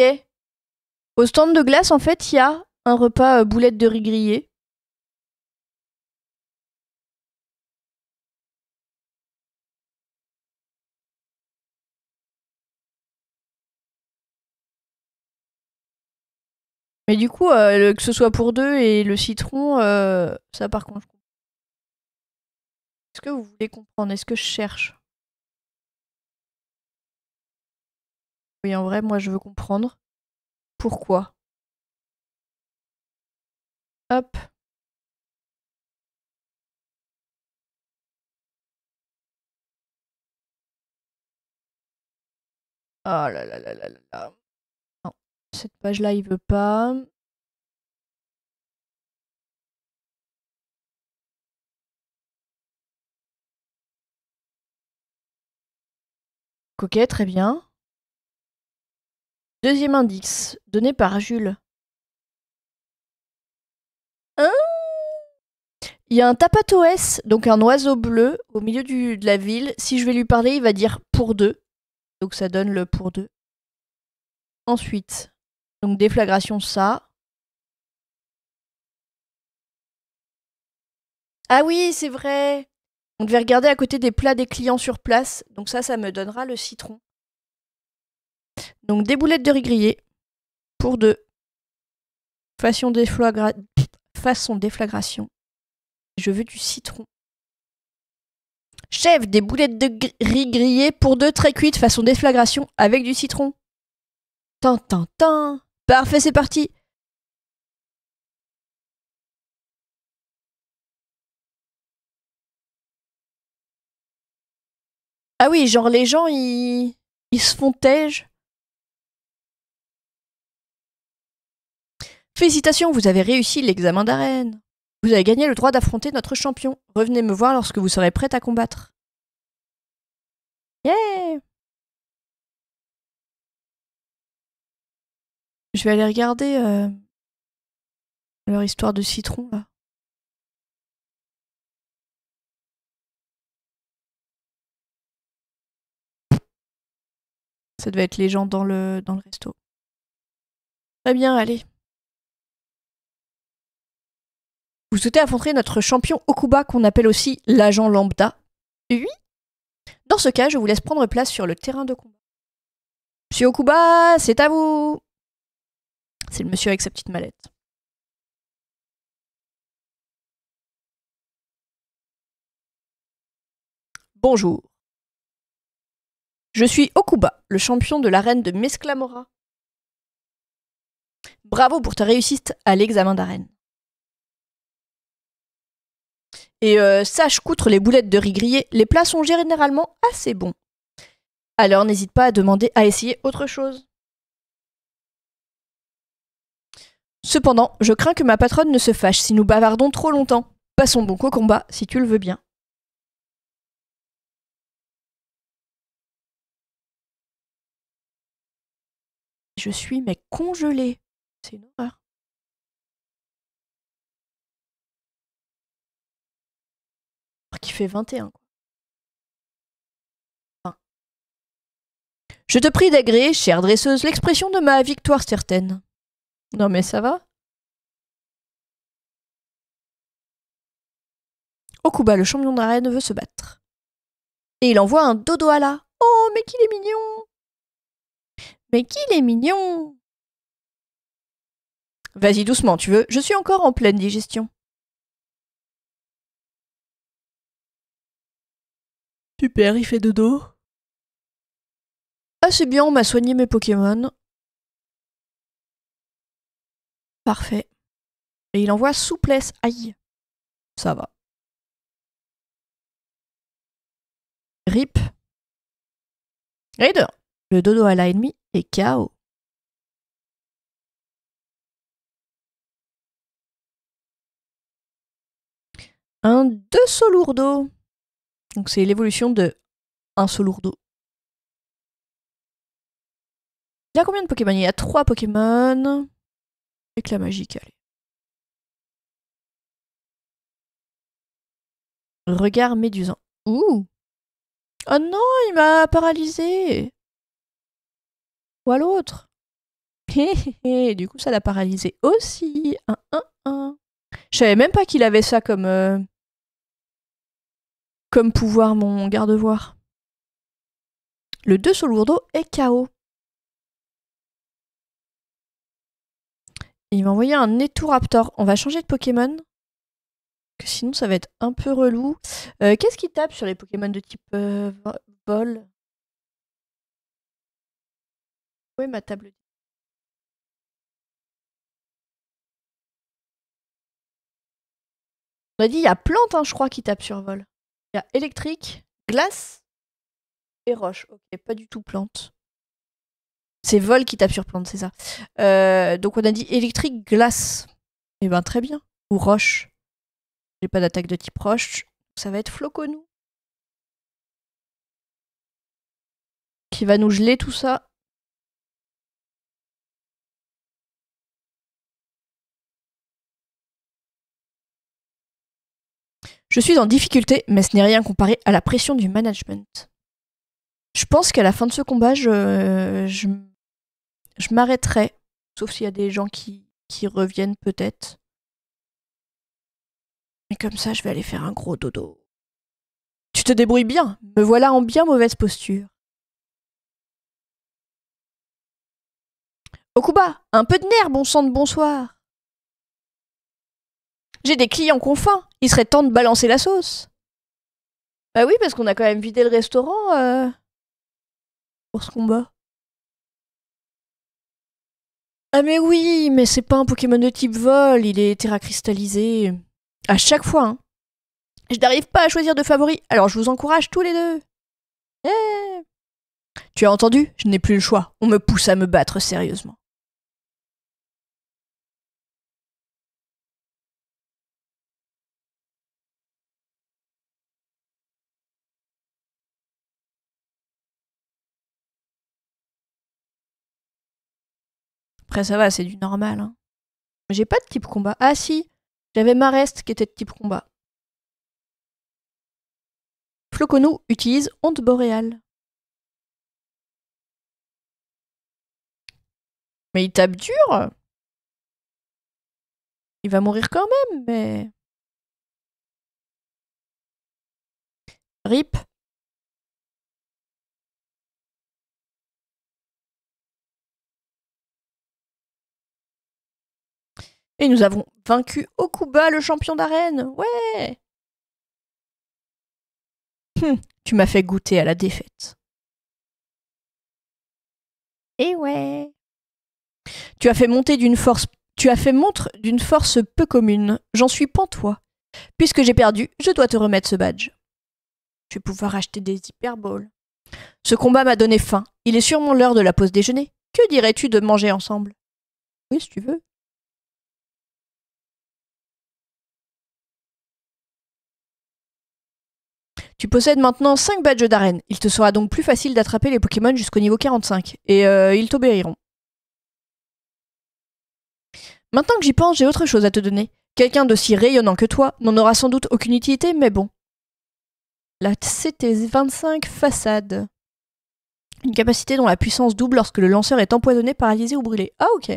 Au stand de glace, en fait, il y a un repas euh, boulettes de riz grillées. Mais du coup, euh, que ce soit pour deux et le citron, euh, ça par contre. Est-ce que vous voulez comprendre Est-ce que je cherche Oui, en vrai, moi, je veux comprendre. Pourquoi Hop. Oh là là là là là cette page-là, il veut pas. Ok, très bien. Deuxième indice, donné par Jules. Hein il y a un tapatoès, donc un oiseau bleu, au milieu de la ville. Si je vais lui parler, il va dire pour deux. Donc ça donne le pour deux. Ensuite, donc déflagration, ça. Ah oui, c'est vrai. On devait regarder à côté des plats des clients sur place. Donc ça, ça me donnera le citron. Donc des boulettes de riz grillé pour deux. Façon, déflagration. Je veux du citron. Chef, des boulettes de riz grillées pour deux très cuites façon déflagration avec du citron. Parfait, c'est parti Ah oui, genre les gens, ils, ils se font tège. Félicitations, vous avez réussi l'examen d'arène. Vous avez gagné le droit d'affronter notre champion. Revenez me voir lorsque vous serez prête à combattre. Yeah Je vais aller regarder euh, leur histoire de citron là. Ça devait être les gens dans le, dans le resto. Très bien, allez. Vous souhaitez affronter notre champion Okuba qu'on appelle aussi l'agent lambda Oui. Dans ce cas, je vous laisse prendre place sur le terrain de combat. Monsieur Okuba, c'est à vous c'est le monsieur avec sa petite mallette. Bonjour. Je suis Okuba, le champion de l'arène de Mesclamora. Bravo pour ta réussite à l'examen d'arène. Et euh, sache qu'outre les boulettes de riz grillé, les plats sont généralement assez bons. Alors n'hésite pas à demander à essayer autre chose. Cependant, je crains que ma patronne ne se fâche si nous bavardons trop longtemps. Passons donc au combat, si tu le veux bien. Je suis mais congelée. C'est une horreur. Qui fait 21. Je te prie d'agréer, chère dresseuse, l'expression de ma victoire certaine. Non mais ça va Okuba, le champion d'arène, veut se battre. Et il envoie un dodo à la. Oh, mais qu'il est mignon Mais qu'il est mignon Vas-y doucement, tu veux Je suis encore en pleine digestion. Super, il fait dodo. Ah, c'est bien, on m'a soigné mes Pokémon. Parfait. Et il envoie souplesse. Aïe. Ça va. Rip. Raider. Le dodo à la ennemie est KO. Un 2 lourdeau. Donc c'est l'évolution de un lourdeau. Il y a combien de Pokémon Il y a trois Pokémon allez. Regard médusant. Ouh Oh non, il m'a paralysé Ou à l'autre Du coup, ça l'a paralysé aussi. 1 1 1. Je savais même pas qu'il avait ça comme. Euh, comme pouvoir, mon garde-voir. Le 2 sur lourdeau est KO. Il m'a envoyé un Raptor. On va changer de Pokémon. sinon, ça va être un peu relou. Euh, qu'est-ce qui tape sur les Pokémon de type euh, vol Où est ma table On a dit, il y a plante, hein, je crois, qui tape sur vol. Il y a électrique, glace et roche. Ok, pas du tout plante. C'est Vol qui tape sur c'est ça. Euh, donc on a dit électrique, glace. Eh ben très bien. Ou roche. J'ai pas d'attaque de type roche. Ça va être Floconou. Qui va nous geler tout ça. Je suis en difficulté, mais ce n'est rien comparé à la pression du management. Je pense qu'à la fin de ce combat, je, je je m'arrêterai, sauf s'il y a des gens qui, qui reviennent peut-être. Mais comme ça, je vais aller faire un gros dodo. Tu te débrouilles bien, me voilà en bien mauvaise posture. Okuba, un peu de nerf, bon sang de bonsoir. J'ai des clients confins, il serait temps de balancer la sauce. Bah oui, parce qu'on a quand même vidé le restaurant euh, pour ce combat. Ah mais oui, mais c'est pas un Pokémon de type vol, il est cristallisé À chaque fois, hein. Je n'arrive pas à choisir de favori, alors je vous encourage tous les deux. Eh tu as entendu Je n'ai plus le choix. On me pousse à me battre sérieusement. Après, ça va, c'est du normal. Hein. J'ai pas de type combat. Ah si, j'avais reste qui était de type combat. Flocono utilise Honte Boréale. Mais il tape dur Il va mourir quand même, mais... Rip, Et nous avons vaincu Okuba, le champion d'arène. Ouais hum, Tu m'as fait goûter à la défaite. Eh ouais Tu as fait monter d'une force tu as fait montre d'une force peu commune. J'en suis pantois. Puisque j'ai perdu, je dois te remettre ce badge. Je vais pouvoir acheter des hyperboles. Ce combat m'a donné faim. Il est sûrement l'heure de la pause déjeuner. Que dirais-tu de manger ensemble Oui, si tu veux. Tu possèdes maintenant 5 badges d'arène. Il te sera donc plus facile d'attraper les Pokémon jusqu'au niveau 45. Et euh, ils t'obéiront. Maintenant que j'y pense, j'ai autre chose à te donner. Quelqu'un d'aussi rayonnant que toi n'en aura sans doute aucune utilité, mais bon. La CT25 façade. Une capacité dont la puissance double lorsque le lanceur est empoisonné, paralysé ou brûlé. Ah ok.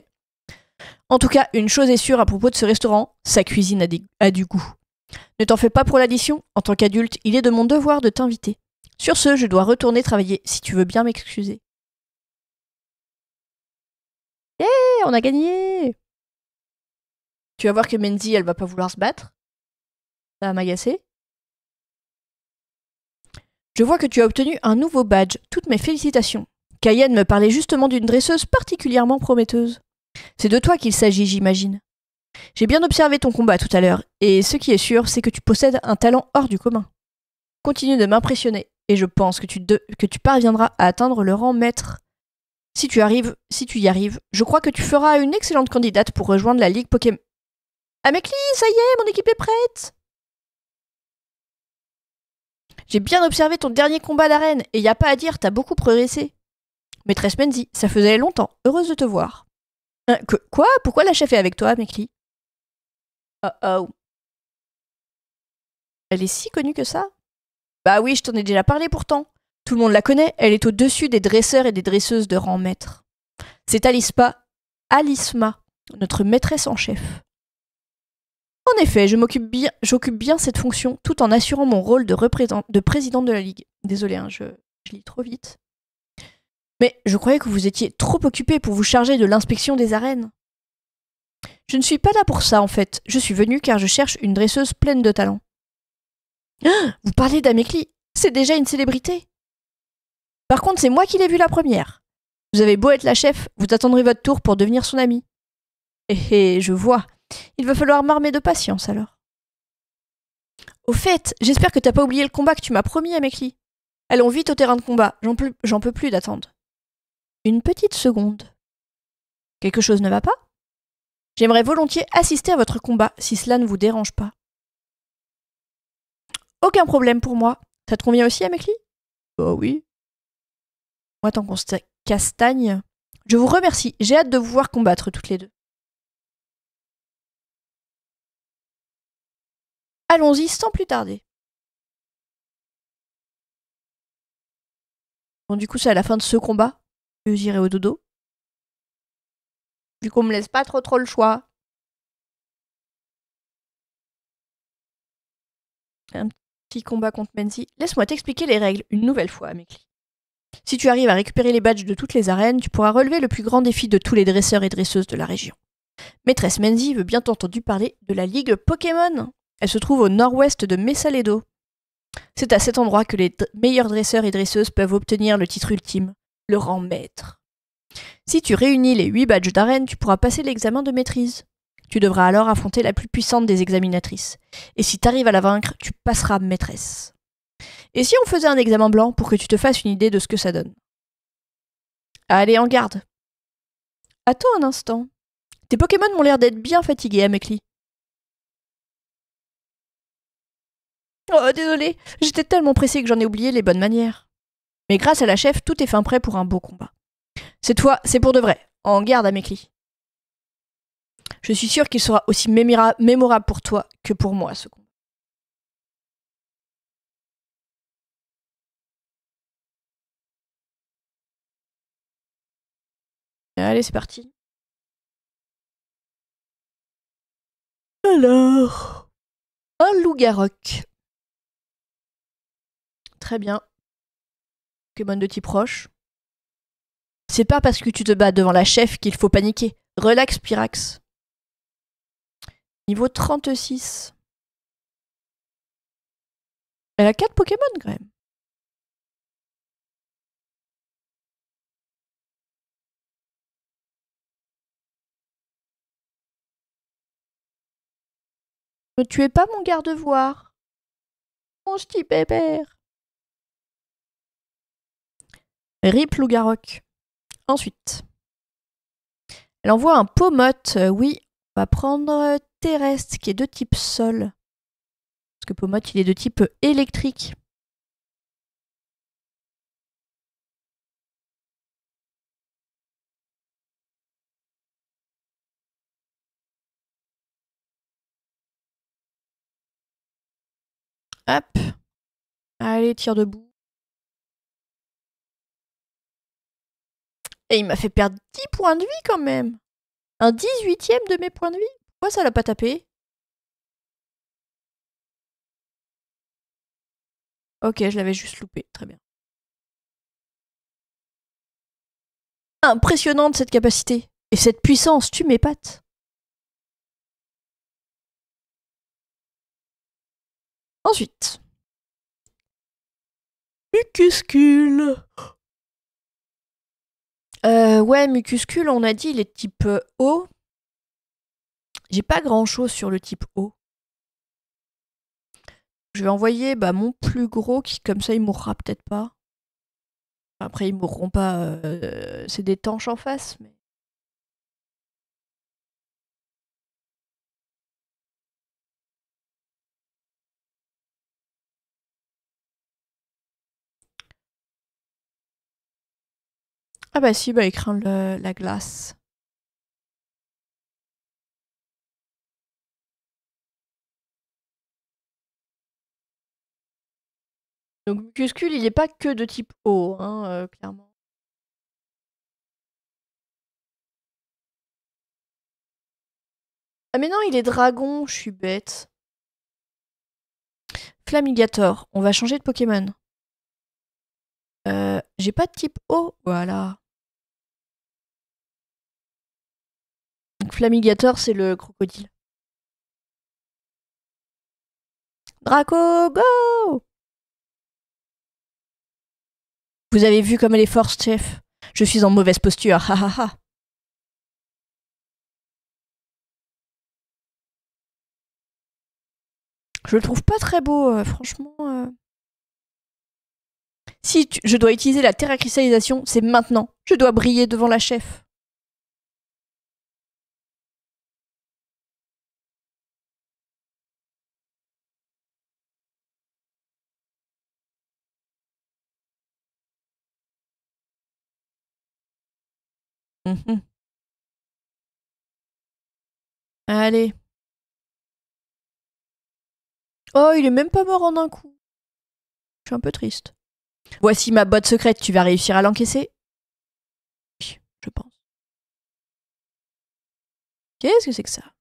En tout cas, une chose est sûre à propos de ce restaurant, sa cuisine a du goût. Ne t'en fais pas pour l'addition, en tant qu'adulte, il est de mon devoir de t'inviter. Sur ce, je dois retourner travailler, si tu veux bien m'excuser. Eh, on a gagné Tu vas voir que Mendy, elle va pas vouloir se battre. Ça va m'agacer. Je vois que tu as obtenu un nouveau badge. Toutes mes félicitations. Cayenne me parlait justement d'une dresseuse particulièrement prometteuse. C'est de toi qu'il s'agit, j'imagine. J'ai bien observé ton combat tout à l'heure, et ce qui est sûr, c'est que tu possèdes un talent hors du commun. Continue de m'impressionner, et je pense que tu, que tu parviendras à atteindre le rang maître. Si tu arrives, si tu y arrives, je crois que tu feras une excellente candidate pour rejoindre la Ligue Pokémon. Amekli, ça y est, mon équipe est prête J'ai bien observé ton dernier combat d'arène, et y a pas à dire, t'as beaucoup progressé. Maîtresse Menzi, ça faisait longtemps, heureuse de te voir. Euh, que, quoi Pourquoi la chef est avec toi, Amekli Oh oh. Elle est si connue que ça Bah oui, je t'en ai déjà parlé pourtant. Tout le monde la connaît, elle est au-dessus des dresseurs et des dresseuses de rang maître. C'est Alispa, Alisma, notre maîtresse en chef. En effet, je m'occupe bien, j'occupe bien cette fonction tout en assurant mon rôle de, de présidente de la Ligue. Désolée, hein, je, je lis trop vite. Mais je croyais que vous étiez trop occupé pour vous charger de l'inspection des arènes. Je ne suis pas là pour ça, en fait. Je suis venue car je cherche une dresseuse pleine de talent. Ah, vous parlez d'Amekli, C'est déjà une célébrité Par contre, c'est moi qui l'ai vue la première. Vous avez beau être la chef, vous attendrez votre tour pour devenir son ami. Eh, eh je vois. Il va falloir m'armer de patience alors. Au fait, j'espère que t'as pas oublié le combat que tu m'as promis, Amekli. Allons vite au terrain de combat, j'en peux plus d'attendre. Une petite seconde. Quelque chose ne va pas J'aimerais volontiers assister à votre combat si cela ne vous dérange pas. Aucun problème pour moi. Ça te convient aussi, Amekli Bah oui. Moi, tant qu'on se castagne. Je vous remercie. J'ai hâte de vous voir combattre toutes les deux. Allons-y sans plus tarder. Bon, du coup, c'est à la fin de ce combat que j'irai au dodo vu qu'on me laisse pas trop trop le choix. Un petit combat contre Menzi. Laisse-moi t'expliquer les règles une nouvelle fois, Amélie. Si tu arrives à récupérer les badges de toutes les arènes, tu pourras relever le plus grand défi de tous les dresseurs et dresseuses de la région. Maîtresse Menzi veut bien entendu parler de la Ligue Pokémon. Elle se trouve au nord-ouest de Messaledo. C'est à cet endroit que les meilleurs dresseurs et dresseuses peuvent obtenir le titre ultime, le rang maître. Si tu réunis les 8 badges d'arène, tu pourras passer l'examen de maîtrise. Tu devras alors affronter la plus puissante des examinatrices. Et si t'arrives à la vaincre, tu passeras maîtresse. Et si on faisait un examen blanc pour que tu te fasses une idée de ce que ça donne Allez, en garde Attends un instant. Tes Pokémon m'ont l'air d'être bien fatigués, Amekli. Oh, désolé, j'étais tellement pressée que j'en ai oublié les bonnes manières. Mais grâce à la chef, tout est fin prêt pour un beau combat. C'est toi, c'est pour de vrai. En garde à Mekli. Je suis sûr qu'il sera aussi mémorable pour toi que pour moi, ce combat. Allez, c'est parti. Alors, un loup garoc Très bien. bonne de type proche. C'est pas parce que tu te bats devant la chef qu'il faut paniquer. Relax, Pyrax. Niveau 36. Elle a 4 Pokémon quand même. Ne tuez pas mon garde voir Mon petit bébé. Rip Lou-Garoc. Ensuite, elle envoie un pomote. Euh, oui, on va prendre euh, terrestre qui est de type sol. Parce que pomote, il est de type électrique. Hop. Allez, tire debout. Et il m'a fait perdre 10 points de vie quand même. Un 18ème de mes points de vie. Pourquoi ça l'a pas tapé Ok, je l'avais juste loupé. Très bien. Impressionnante cette capacité. Et cette puissance, tu m'épates. Ensuite. Mucuscule. Euh, ouais, Mucuscule, on a dit, il est type euh, O. J'ai pas grand chose sur le type O. Je vais envoyer bah, mon plus gros qui, comme ça, il mourra peut-être pas. Après, ils mourront pas. Euh, c'est des tanches en face, mais. Ah bah si, bah il craint la glace. Donc Muscule, il n'est pas que de type O, hein, euh, clairement. Ah mais non, il est dragon, je suis bête. Flamigator, on va changer de Pokémon. Euh, J'ai pas de type O, voilà. Donc Flamigator, c'est le crocodile. Draco, go Vous avez vu comme elle est forte, chef. Je suis en mauvaise posture, ha ha ha. Je le trouve pas très beau, euh, franchement. Euh. Si je dois utiliser la à c'est maintenant. Je dois briller devant la chef. Mhm. Allez. Oh, il est même pas mort en un coup. Je suis un peu triste. Voici ma botte secrète, tu vas réussir à l'encaisser Je pense. Qu'est-ce que c'est que ça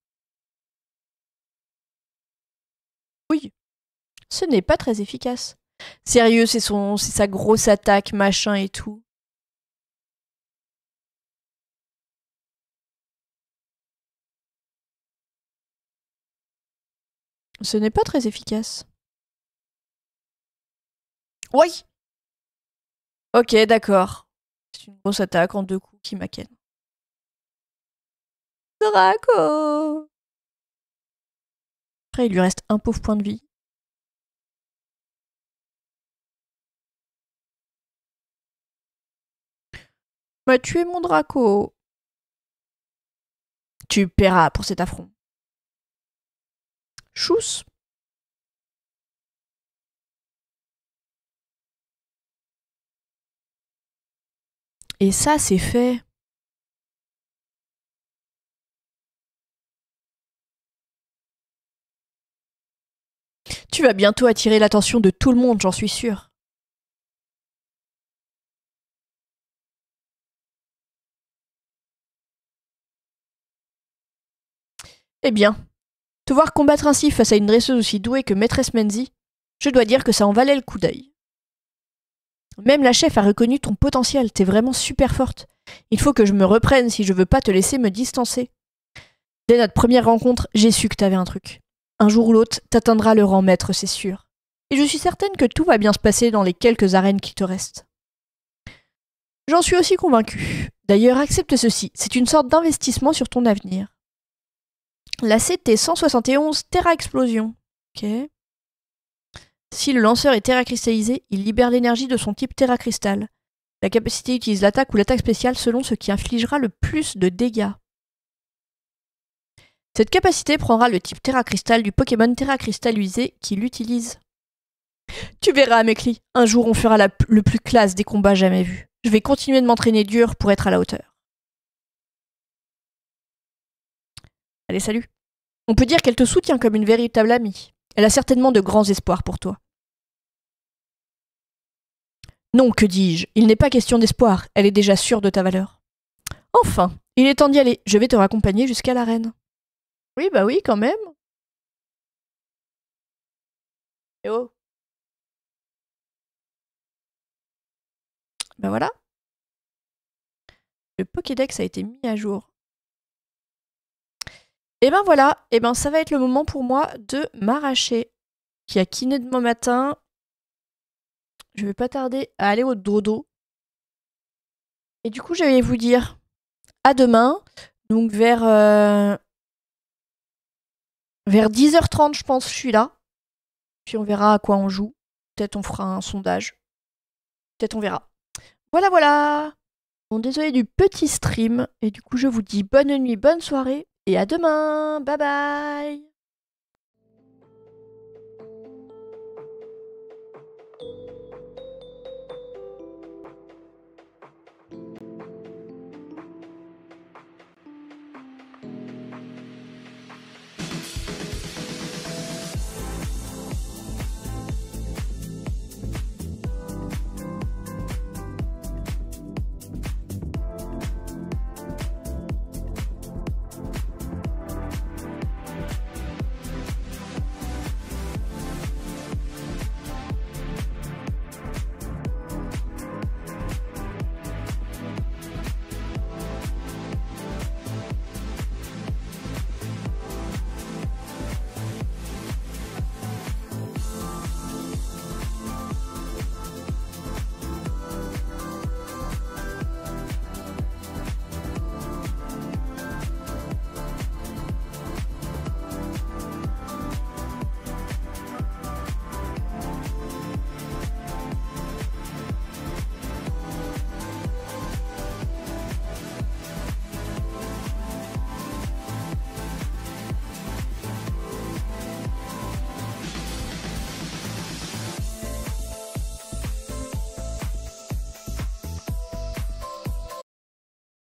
Oui. Ce n'est pas très efficace. Sérieux, c'est son c'est sa grosse attaque machin et tout. Ce n'est pas très efficace. Oui Ok, d'accord. C'est une grosse attaque en deux coups qui qu'elle. Draco Après, il lui reste un pauvre point de vie. M'a tué mon Draco. Tu paieras pour cet affront. Et ça, c'est fait. Tu vas bientôt attirer l'attention de tout le monde, j'en suis sûre. Eh bien, te voir combattre ainsi face à une dresseuse aussi douée que maîtresse Menzi, je dois dire que ça en valait le coup d'œil. Même la chef a reconnu ton potentiel, t'es vraiment super forte. Il faut que je me reprenne si je veux pas te laisser me distancer. Dès notre première rencontre, j'ai su que t'avais un truc. Un jour ou l'autre, t'atteindras le rang maître, c'est sûr. Et je suis certaine que tout va bien se passer dans les quelques arènes qui te restent. J'en suis aussi convaincue. D'ailleurs, accepte ceci, c'est une sorte d'investissement sur ton avenir. La CT-171 Terra Explosion. Ok. Si le lanceur est terra il libère l'énergie de son type terra La capacité utilise l'attaque ou l'attaque spéciale selon ce qui infligera le plus de dégâts. Cette capacité prendra le type terra du Pokémon terra qui l'utilise. Tu verras, Mekli. un jour on fera le plus classe des combats jamais vus. Je vais continuer de m'entraîner dur pour être à la hauteur. Salut. On peut dire qu'elle te soutient comme une véritable amie. Elle a certainement de grands espoirs pour toi. Non, que dis-je, il n'est pas question d'espoir, elle est déjà sûre de ta valeur. Enfin, il est temps d'y aller, je vais te raccompagner jusqu'à la reine. Oui, bah oui, quand même. Eh oh. Ben voilà. Le Pokédex a été mis à jour. Et eh ben voilà, et eh ben ça va être le moment pour moi de m'arracher. Qui a kiné demain matin. Je vais pas tarder à aller au dodo. Et du coup, j'allais vous dire à demain, donc vers euh, vers 10h30, je pense, je suis là. Puis on verra à quoi on joue. Peut-être on fera un sondage. Peut-être on verra. Voilà, voilà. Bon, désolé du petit stream. Et du coup, je vous dis bonne nuit, bonne soirée et à demain. Bye bye